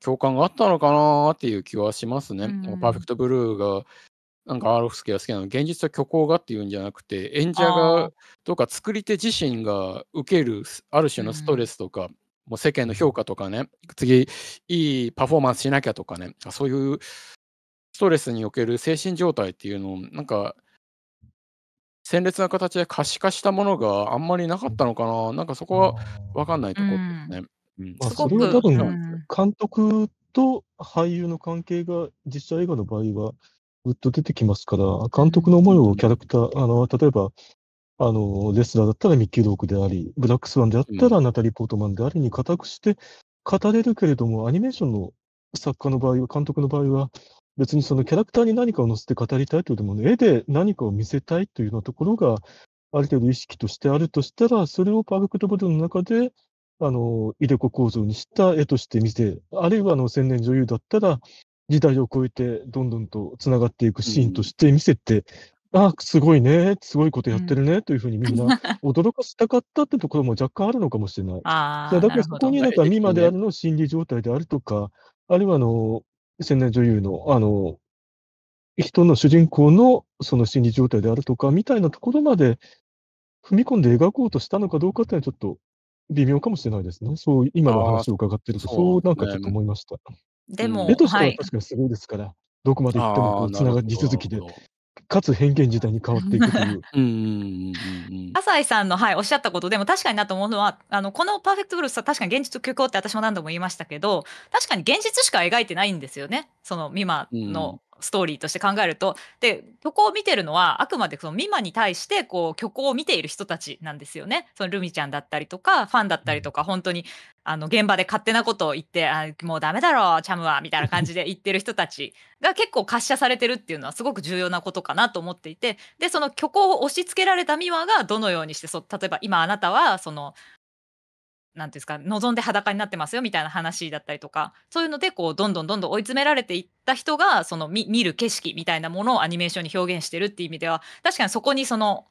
C: 共感があったのかなっていう気はしますね。うん、パーフェクトブルーがなんかアーロフスキーが好きなの現実と虚構がっていうんじゃなくて演者がとか作り手自身が受けるある種のストレスとか、うん、もう世間の評価とかね次いいパフォーマンスしなきゃとかねそういうストレスにおける精神状態っていうのをなんか鮮烈な形で可視化したものがあんまりなかったのかななんかそこは分かんないところですね。うんまあ、それは多分、
B: 監督と俳優の関係が実写映画の場合は、ぐっと出てきますから、監督の思いをキャラクター、あの、例えば、あの、レスラーだったらミッキー・ロークであり、ブラックスワンであったらナタリー・ポートマンでありに固くして語れるけれども、アニメーションの作家の場合は、監督の場合は、別にそのキャラクターに何かを載せて語りたいというよりも、ね、絵で何かを見せたいというようなところが、ある程度意識としてあるとしたら、それをパーフェクトボディの中であの、イデコ構造にした絵として見て、あるいはあの、千年女優だったら、時代を超えてどんどんと繋がっていくシーンとして見せて、うん、ああ、すごいね、すごいことやってるね、うん、というふうにみんな 驚かしたかったってところも若干あるのかもしれない。あだけど、そこになんか今であるの心理状態であるとか、あるいはあの、千年女優の、あの、人の主人公のその心理状態であるとか、みたいなところまで踏み込んで描こうとしたのかどうかっていうのはちょっと微妙かもしれないですね。そう、今の話を伺ってると、そうなんかちょっと思いました。
A: でも、絵としては確か
B: にすごいですから、はい、どこまでいってもつながり続きで、かつ偏見自体に変わっていくと
C: いう。
A: 浅 井さんの、はい、おっしゃったことでも確かになと思うのはあのこの「パーフェクトブルース」は確かに現実と虚構って私も何度も言いましたけど確かに現実しか描いてないんですよねその美馬のストーリーとして考えるとで虚構を見てるのはあくまでそのミマに対してこう虚構を見ている人たちなんですよね。そのルミちゃんだったりとかファンだったりとか本当にあの現場で勝手なことを言ってあもうダメだろチャムはみたいな感じで言ってる人たちが結構滑車されてるっていうのはすごく重要なことかなと思っていてでその虚構を押し付けられたミマがどのようにしてそ例えば今あなたはその何ですか望んで裸になってますよみたいな話だったりとかそういうのでこうどんどんどんどん追い詰められていった人がその見見る景色みたいなものをアニメーションに表現してるっていう意味では確かにそこにその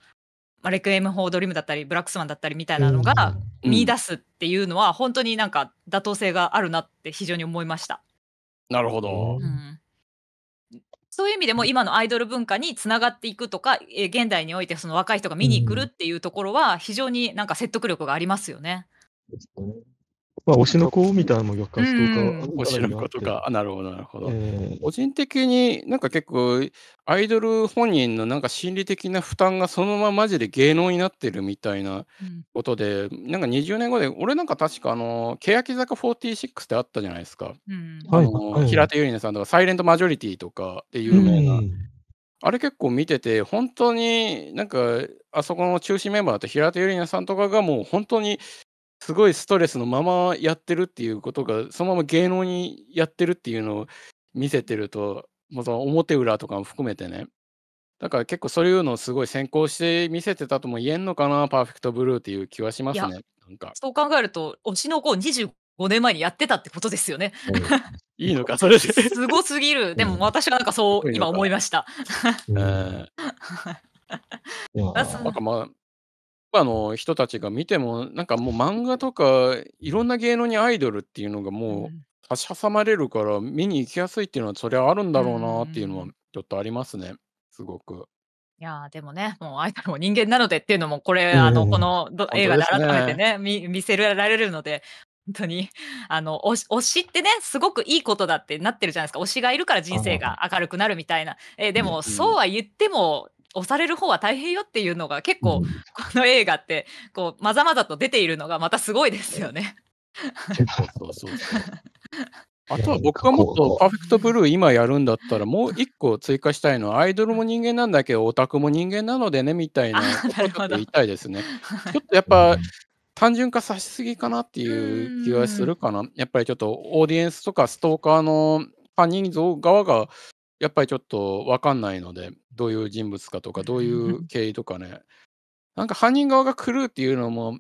A: まあ、レクエム・フォードリームだったりブラックスマンだったりみたいなのが見出すっていうのは、本当になんか妥当性があるなって非常に思いました。
C: なるほど、うん、
A: そういう意味でも今のアイドル文化につながっていくとか現代においてその若い人が見に来るっていうところは非常になんか説得力がありますよね。うん
B: まあ、推しの子みたいなのも若かストー推しの子と
C: か、なるほど、なるほど。えー、個人的になんか結構、アイドル本人のなんか心理的な負担がそのままマジで芸能になってるみたいなことで、うん、なんか20年後で、俺なんか確かあの、欅坂46ってあったじゃないですか。あの、平手友梨奈さんとか、サイレントマジョリティとかで有名な。うんあれ結構見てて、本当になんか、あそこの中心メンバーだった平手友梨奈さんとかがもう本当にすごいストレスのままやってるっていうことが、そのまま芸能にやってるっていうのを見せてると、もうその表裏とかも含めてね。だから結構そういうのをすごい先行して見せてたとも言えんのかな、パーフェクトブルーっていう気はしますね。なんか。
A: そう考えると、推しの子を25年前にやってたってことですよね。
C: いいのか、それで。すご
A: すぎる。でも私はなんかそう今思いました。
C: うん。な んかまあ、ぱの人たちが見ても、なんかもう漫画とか、いろんな芸能にアイドルっていうのがもう、差し挟まれるから、見に行きやすいっていうのは、そりゃあるんだろうなっていうのは、ちょっとありますね。すごく。
A: いや、でもね、もうアイドルも人間なのでっていうのも、これ、うあんの、この映画で改めてね。ね、見せられるので、本当に、あの、推し推しってね、すごくいいことだってなってるじゃないですか。推しがいるから人生が明るくなるみたいな。え、でうんも、そうは言っても押される方は大変よっていうのが結構、うん、この映画ってこうまざまざと出ているのがまたすごいですよね。
C: 結構そうそうあとは僕がもっとパーフェクトブルー今やるんだったらもう一個追加したいのはアイドルも人間なんだけどオタクも人間なのでねみたいなこと言いたいですね。ちょっとやっぱ単純化さしすぎかなっていう気がするかな。やっぱりちょっとオーディエンスとかストーカーの犯人像側がやっぱりちょっと分かんないので、どういう人物かとか、どういう経緯とかね、なんか犯人側が狂うっていうのも、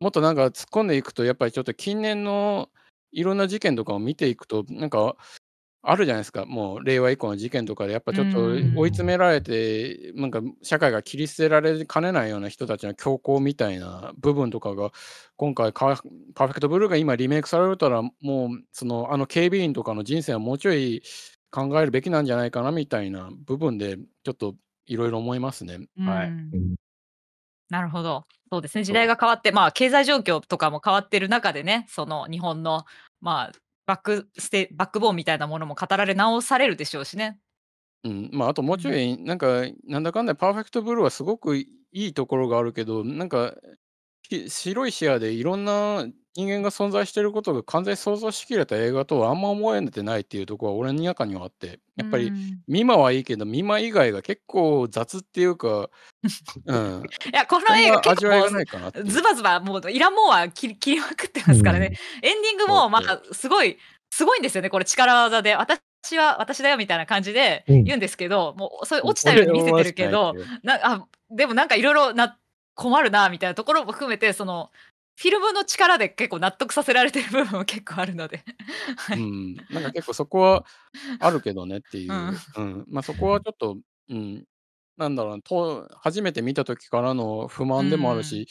C: もっとなんか突っ込んでいくと、やっぱりちょっと近年のいろんな事件とかを見ていくと、なんかあるじゃないですか、もう令和以降の事件とかで、やっぱちょっと追い詰められて、なんか社会が切り捨てられかねないような人たちの強行みたいな部分とかが、今回パ、ーフェクトブルーが今リメイクされるたら、もうそのあの警備員とかの人生はもうちょい考えるべきなんじゃないかなみたいな部分で、ちょっといろいろ思いますね。はい。
A: なるほど。そうですね。時代が変わって、まあ、経済状況とかも変わってる中でね、その日本の、まあ、バックステ、バックボーンみたいなものも語られ直されるでしょうしね。
C: うん、まあ、あともうちょい、なんか、なんだかんだパーフェクトブルーはすごくいいところがあるけど、なんか、白い視野でいろんな人間が存在していることが完全に想像しきれた映画とはあんま思えてないっていうところは俺の中にはあってやっぱり美馬はいいけど美馬以外が結構雑っていうか、うん、いや、この映画結味構わないかな
A: ズバズバ、もう、いらんもんは切り切りまくってますからね。ん、エンディングも、まあ、すごい、すごいんですよね、これ、力技で。私は、私だよ、みたいな感じで言うんですけど、もう、それ、落ちたように見せてるけど、なあでも、なんか、いろいろな、困るなみたいなところも含めてそのフィルムの力で結構納得させられてる部分も結構あるので
C: はい、うん、なんか結構そこはあるけどねっていう、うん、うん、まあ、そこはちょっと、うん、なんだろうと初めて見た時からの不満でもあるし、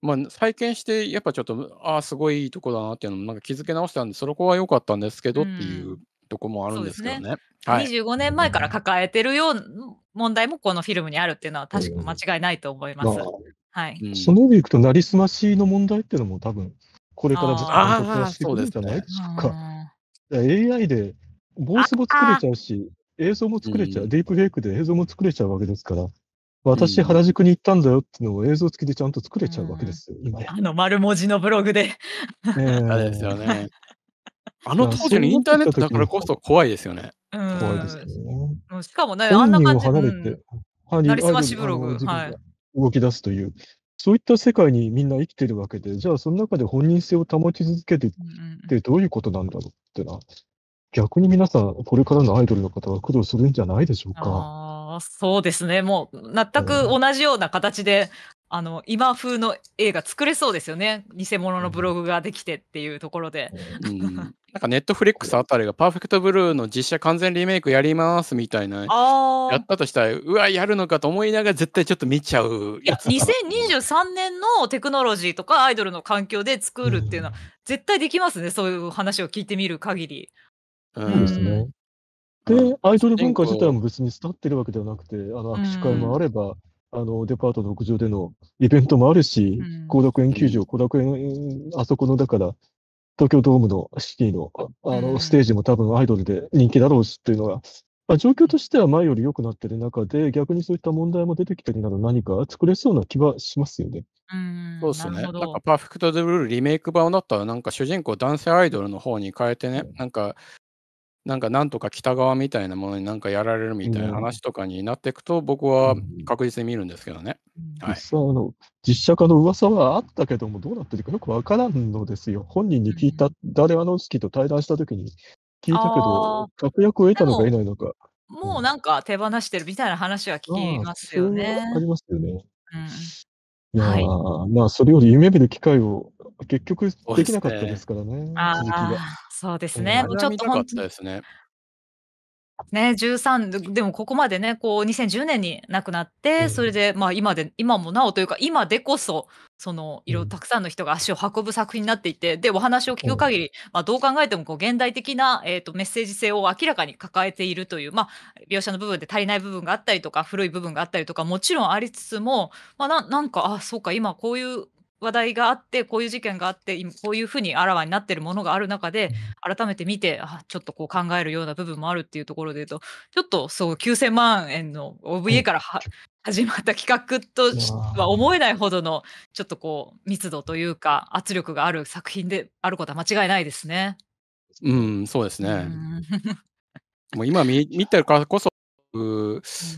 C: まあ、再建してやっぱちょっとああすごいいいとこだなっていうのもなんか気づけ直したんでそこは良かったんですけどっていうとこもあるんですけどね。ねはい、
A: 25年前から抱えてるよう問題もこのフィルムにあるっていうのは確か間違いないと思います。うん、はい、そ
B: の上でいくと、なりすましの問題っていうのも多分、これからずっと発展していくんじゃないですか。すね、AI でボイスも作れちゃうし、映像も作れちゃう、ディープフェイクで映像も作れちゃうわけですから、私、原宿に行ったんだよっていうのを映像付きでちゃんと作れちゃうわけですよ、うん、今
C: あの丸文字のブログで。ね、あれですよね。あの当時のインターネットだからこそ怖いですよね。
B: 怖いですけど
A: ね。しかもね、あんな感じで、
C: て、うん、なりすましブログ、
B: はい、動き出すという、そういった世界にみんな生きてるわけで、じゃあその中で本人性を保ち続けてってどういうことなんだろうってな、うん、逆に皆さん、これからのアイドルの方は苦労するんじゃないでしょうか。
A: そうですね、もう全く同じような形であの今風の映画作れそうですよね偽物のブログができてっていうところで、
C: うん、なんかネットフリックスあたりが「パーフェクトブルー」の実写完全リメイクやりますみたいなやったとしたらうわやるのかと思いながら絶対ちょっと見ちゃうやついや
A: 2023年のテクノロジーとかアイドルの環境で作るっていうのは、絶対できますねそういう話を聞いてみる限り。
C: うん、ですね
B: でアイドル文化自体も別に伝ってるわけではなくてあの握手会もあれば。あの、デパートの屋上でのイベントもあるし、高楽園球場、高楽園、あそこの、だから、東京ドームのシティの、あの、ステージも多分アイドルで人気だろうしっいうのが、まあ、状況としては前より良くなってる中で、逆にそういった問題も出てきたりなど何か作れそうな気はしますよね。う
C: んそうですね。なんかパーフェクトデゥブルリメイク版だったら、なんか主人公男性アイドルの方に変えてね、なんかなんかなんとか北側みたいなものになんかやられるみたいな話とかになっていくと、僕は確実に見るんですけどね。
B: はい、実際あの、実写化の噂はあったけども、どうなってるかよくわからんのですよ。本人に聞いた、誰はの好きと対談したときに聞いたけど、確約を得たのか得ないのか。
A: もうなんか手放してるみたいな話は聞きますよね。あり
B: ますよね。うん、いや、はい、まあ、それより夢見る機会を結局
C: できなかったですからね、ね続きが。そうですね。もうちょっとたっですね。
A: ね、13、でもここまでね、こう2010年に亡くなっうて、それで、まあ、今で今もなおというか、今でこそ、その、う色たくさんの人が足を運ぶ作品になっていて、で、お話を聞く限り、まあ、どう考えてもこう現代的な、えっと、メッセージ性を明らかに抱えているという、まあ、描写の部分で足りない部分があったりとか、古い部分があったりとか、もちろんありつつも、まあ、ななんか、あ、そうか、今こういう話題があってこういう事件があってこういうふうにあらわになってるものがある中で改めて見てあちょっとこう考えるような部分もあるっていうところで言うとちょっとそう9,000万円の OVA から始まった企画とは思えないほどのちょっとこう密度というか圧力がある作品であることは間違いないですね。
C: うん、そうですね。もう今見見てるからこそ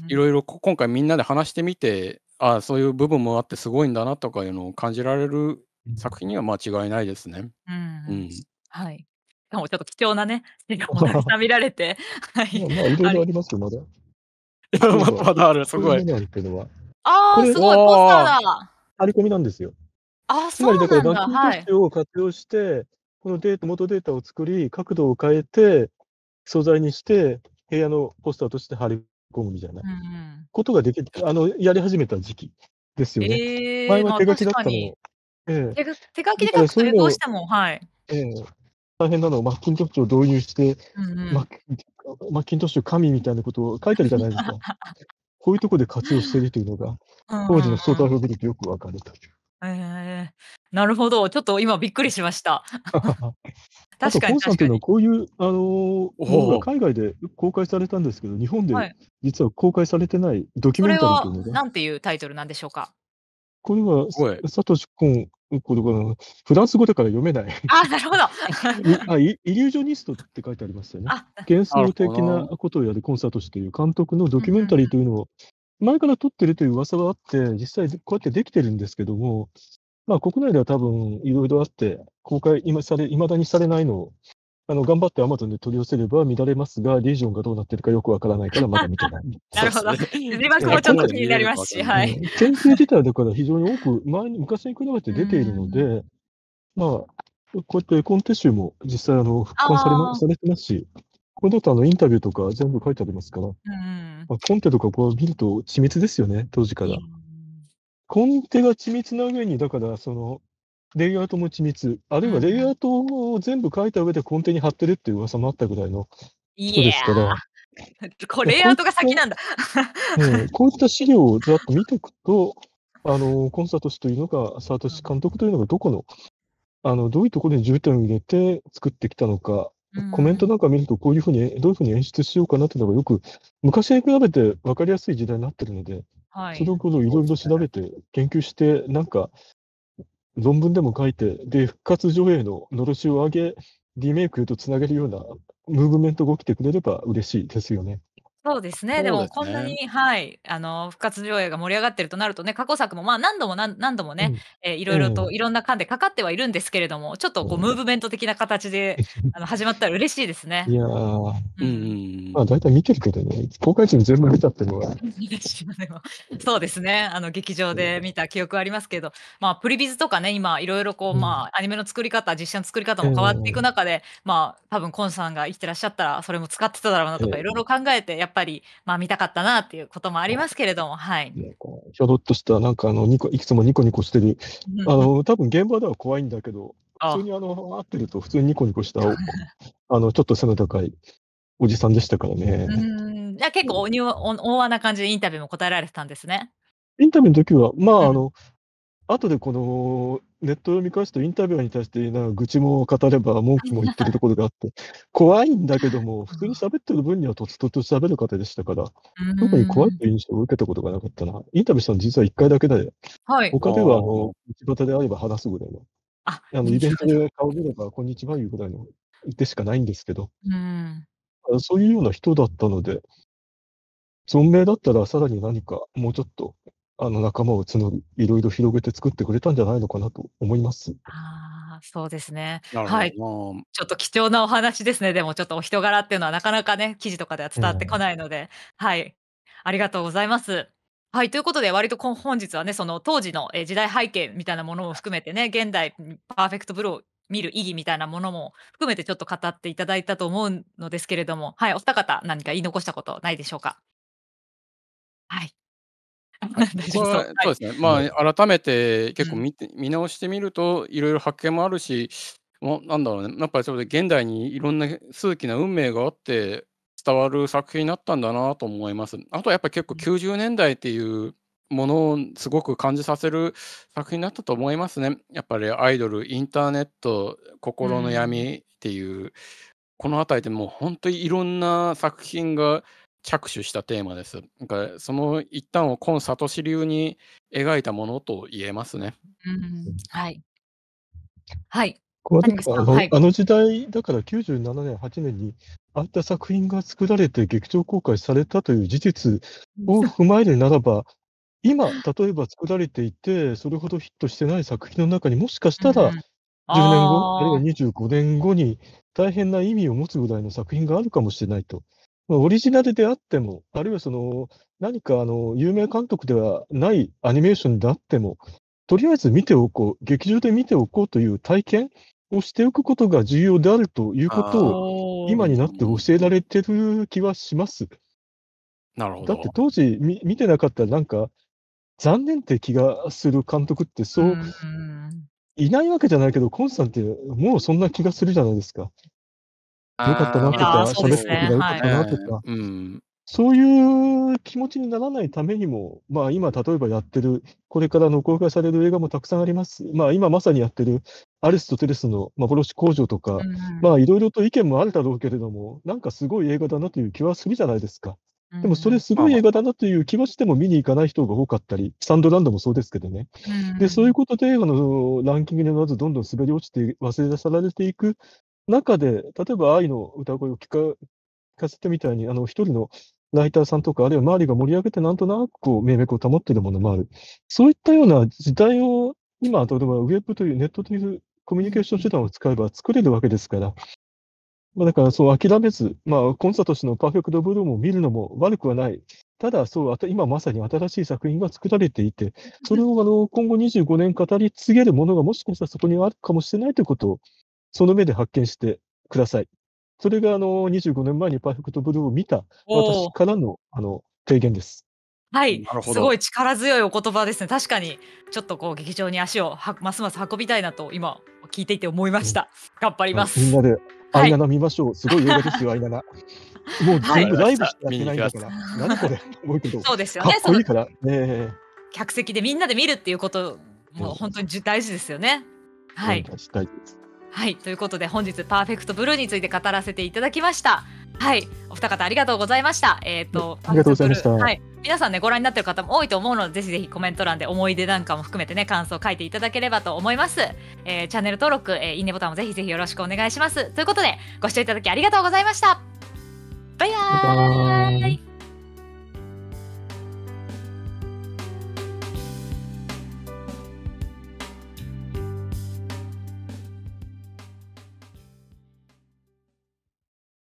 C: いろいろ今回みんなで話してみてあそういう部分もあってすごいんだなとかいうのを感じられる作品には間違いないですね。ううん。
A: はい。し かもちょっと貴重なね、資料もたくさん見られて、はい。いろ
C: いろありますよ、まだ。いや、まだはまだある、すいごい。は。
A: ああ、すごい、ポスターだ。
B: 張り込みなんですよ。
A: ああ、つそまうだから、なんだ。キングはい。スい。
B: トを活用して、このデータ、元データを作り、角度を変えて、素材にして、部屋のポスターとして貼り込むみたいなことができ、うん、あのやり始めた時期ですよね。えー、前は手書きだったの、まあ、ええ、手
A: 書きで書くとどうしても、はい
B: ええ、大変なのをマッキントッシュを導入して、うんうん、マッキントッシュ神みたいなことを書いたるじゃないですか。こういうところで活用しているというのが、当時のソータルフィルとよく分かるという。
A: ええ、なるほど。ちょっと今びっくりしました。
B: 確かにコウさん確というのは、こういう、あの、お海外で公開されたんですけど、日本で実は公開されてないドキュメンタリーというはのが
A: んていうタイトル
B: なんでしょうか？これは、すごい。サトシコこれがフランス語だから読めない。あなるほど。あ、イイリュージョニストって書いてありますよね。あ、幻想的なことをやるコンサート師という監督のドキュメンタリーというのを前から取ってるという噂があって、実際こうやってできてるんですけども、まあ、国内では多分いろいろあって、公開今され、いまだにされないのを、あの頑張ってアマゾンで取り寄せれば見られますが、リージョンがどうなってるかよくわからないからまだ見てない。なる
A: ほど。字幕もちょっと気になりますし、はい。
B: 研究自体だから非常に多く、前に昔に比べて出ているので、まあ、こうやって絵コンテ集も実際あの復刊され,、ま、されてますし、これだとあのインタビューとか全部書いてありますから。うんまあ、コンテとかこう見ると緻密ですよね、当時から。コンテが緻密な上に、だからその、レイアウトも緻密、あるいはレイアウトを全部書いた上でコンテに貼ってるっていう噂もあったぐらいの人ですから。
A: こレイアウトが先なんだ
B: うん、こういった資料をざっと見ていくと、あのコンサート氏というのが、サート氏監督というのがどこの、あのどういうところに重点を入れて作ってきたのか、コメントなんか見ると、こういうふうに、どういうふうに演出しようかなっていうのがよく、昔に比べて分かりやすい時代になってるので、はい、それこそいろいろ調べて、研究して、なんか、論文でも書いて、で、復活上映ののろしを上げ、リメイクとつなげるようなムーブメントが起きてくれれば嬉しいですよね。
A: そうですね。でそうもですこんなに、はい、あの、復活上映が盛り上がってるとなるとね、過去作も、まあ、何度も何何度もうね、ん。えー、いろいろといろんな観でかかってはいるんですけれども、ちょっとこう、ムーブメント的な形で、あの、始まったら嬉しいですね。
C: いや、ううんうん
B: まあ、だいたい見てるけどね、公開時に全部見たってのは、
A: そうですね。あの、劇場で見た記憶はありますけど、まあ、プリビズとかね、今、いろいろこう、うん。まあ、アニメの作り方、実写の作り方も変わっていく中で、まあ、多分、コンさんが生きてらっしゃったら、それも使ってただろうなとか、いろいろ考えて、やっっぱり、まあ、見たかったなっていうこともありますけれども、はい。
B: ひょろっとした、なんかあのニコ、いくつもニコニコしてる、あの多分現場では怖いんだけど、普通にあの会ってると、普通にニコニコした、あのちょっと背の高いおじさんでしたからね。う
A: んいや結構おにお、大穴感じでインタビューも答えられてたんですね。
B: インタビューの時は、まあ、あの、後でこのネットを見返すとインタビュアーに対してな愚痴も語れば文句も言ってるところがあって、怖いんだけども、普通に喋ってる分にはとつとつ喋る方でしたから、特に怖いという印象を受けたことがなかったな。インタビューしたの実は1回だけで、はい、他ではあの道端であれば話すぐらいの、あのイベントで顔見れば、こんにちはいうぐらいの言ってしかないんですけど、うんそういうような人だったので、存命だったらさらに何かもうちょっとあの仲間を募る、いろいろ広げて作ってくれたんじゃないのかなと思います。
A: ああ、そうですね。なるはい。ほどちょっと貴重なお話ですね。でもちょっとお人柄っていうのはなかなかね、記事とかでは伝わってこないので、はい。ありがとうございます。はい。ということで、割と本日はね、その当時の、時代背景みたいなものも含めてね、現代パーフェクトブルーを見る意義みたいなものも含めてちょっと語っていただいたと思うのですけれども、はい、お二方何か言い残したことないでしょうか？はい。そう
C: ですね、まあ、改めて結構見て、うん、見直してみると、いろいろ発見もあるし、もなんだろうね、やっぱりそで現代にいろんな数奇な運命があって、伝わる作品になったんだなと思います。あとはやっぱり結構90年代っていうものをすごく感じさせる作品になったと思いますね。やっぱりアイドル、インターネット、心の闇っていう、うん、この辺りでもう本当にいろんな作品が着手したテーマです。なんかその一端を今聡流に描いたものと言えますね。
A: うん、はい。はい。あのあ
B: の時代だから97年、8年にああいった作品が作られて劇場公開されたという事実を踏まえるならば、今、例えば作られていて、それほどヒットしてない作品の中にもしかしたら、10年後、あるいは25年後に大変な意味を持つぐらいの作品があるかもしれないと。まあ、オリジナルであっても、あるいはその何かあの有名監督ではないアニメーションであっても、とりあえず見ておこう、劇場で見ておこうという体験をしておくことが重要であるということを、今になって教えられてる気はします。なるほど。だって当時見見てなかったらなんか残念って気がする監督ってそういないわけじゃないけど、コンさんってもうそんな気がするじゃないですか。
C: よかったなとか、喋、ってれよかったなとか、
B: そういう気持ちにならないためにも、まあ今、例えばやってる、これからの公開される映画もたくさんあります。まあ今まさにやってる、アリスとテレスの幻工場とか、まあいろいろと意見もあるだろうけれども、なんかすごい映画だなという気はするじゃないですか。でもそれすごい映画だなという気はしても見に行かない人が多かったり、スタンドランドもそうですけどね。で、そういうことで映画のランキングにまずどんどん滑り落ちて忘れ出されていく中で、例えば愛の歌声を聞か聞かせてみたいに、あの、一人のライターさんとか、あるいは周りが盛り上げて、なんとなくこう、を保っているものもある。そういったような時代を、今、例えばウェブというネットというコミュニケーション手段を使えば作れるわけですから、まあ、だからそう諦めず、まあ、コンサート誌のパーフェクトブルームを見るのも悪くはない。ただ、そう、今まさに新しい作品が作られていて、それをあの今後25年語り継げるものがもしかしたらそこにあるかもしれないということをその目で発見してください。それがあの25年前にパーフェクトブルーを見た私からのあの提言です。
A: はい、すごい力強いお言葉ですね。確かにちょっとこう劇場に足をは、ますます運びたいなと今聞いていて思いました。うん、頑張ります。みんなで
B: アイナナ見ましょう。はい、すごい映画ですよアイナナ。もう全部ライブしかやってないんだから、何これ思うけど。そうですよね。かっいいから。ね、
A: 客席でみんなで見るっていうことも本当に大事ですよね。
B: はい。大事です。
A: はいということで本日パーフェクトブルーについて語らせていただきましたはいお二方ありがとうございましたえっ、ー、とありがとうございました、はい、皆さんねご覧になってる方も多いと思うのでぜひぜひコメント欄で思い出なんかも含めてね感想を書いていただければと思います、えー、チャンネル登録、えー、いいねボタンもぜひぜひよろしくお願いしますということでご視聴いただきありがとうございました
C: バイバイ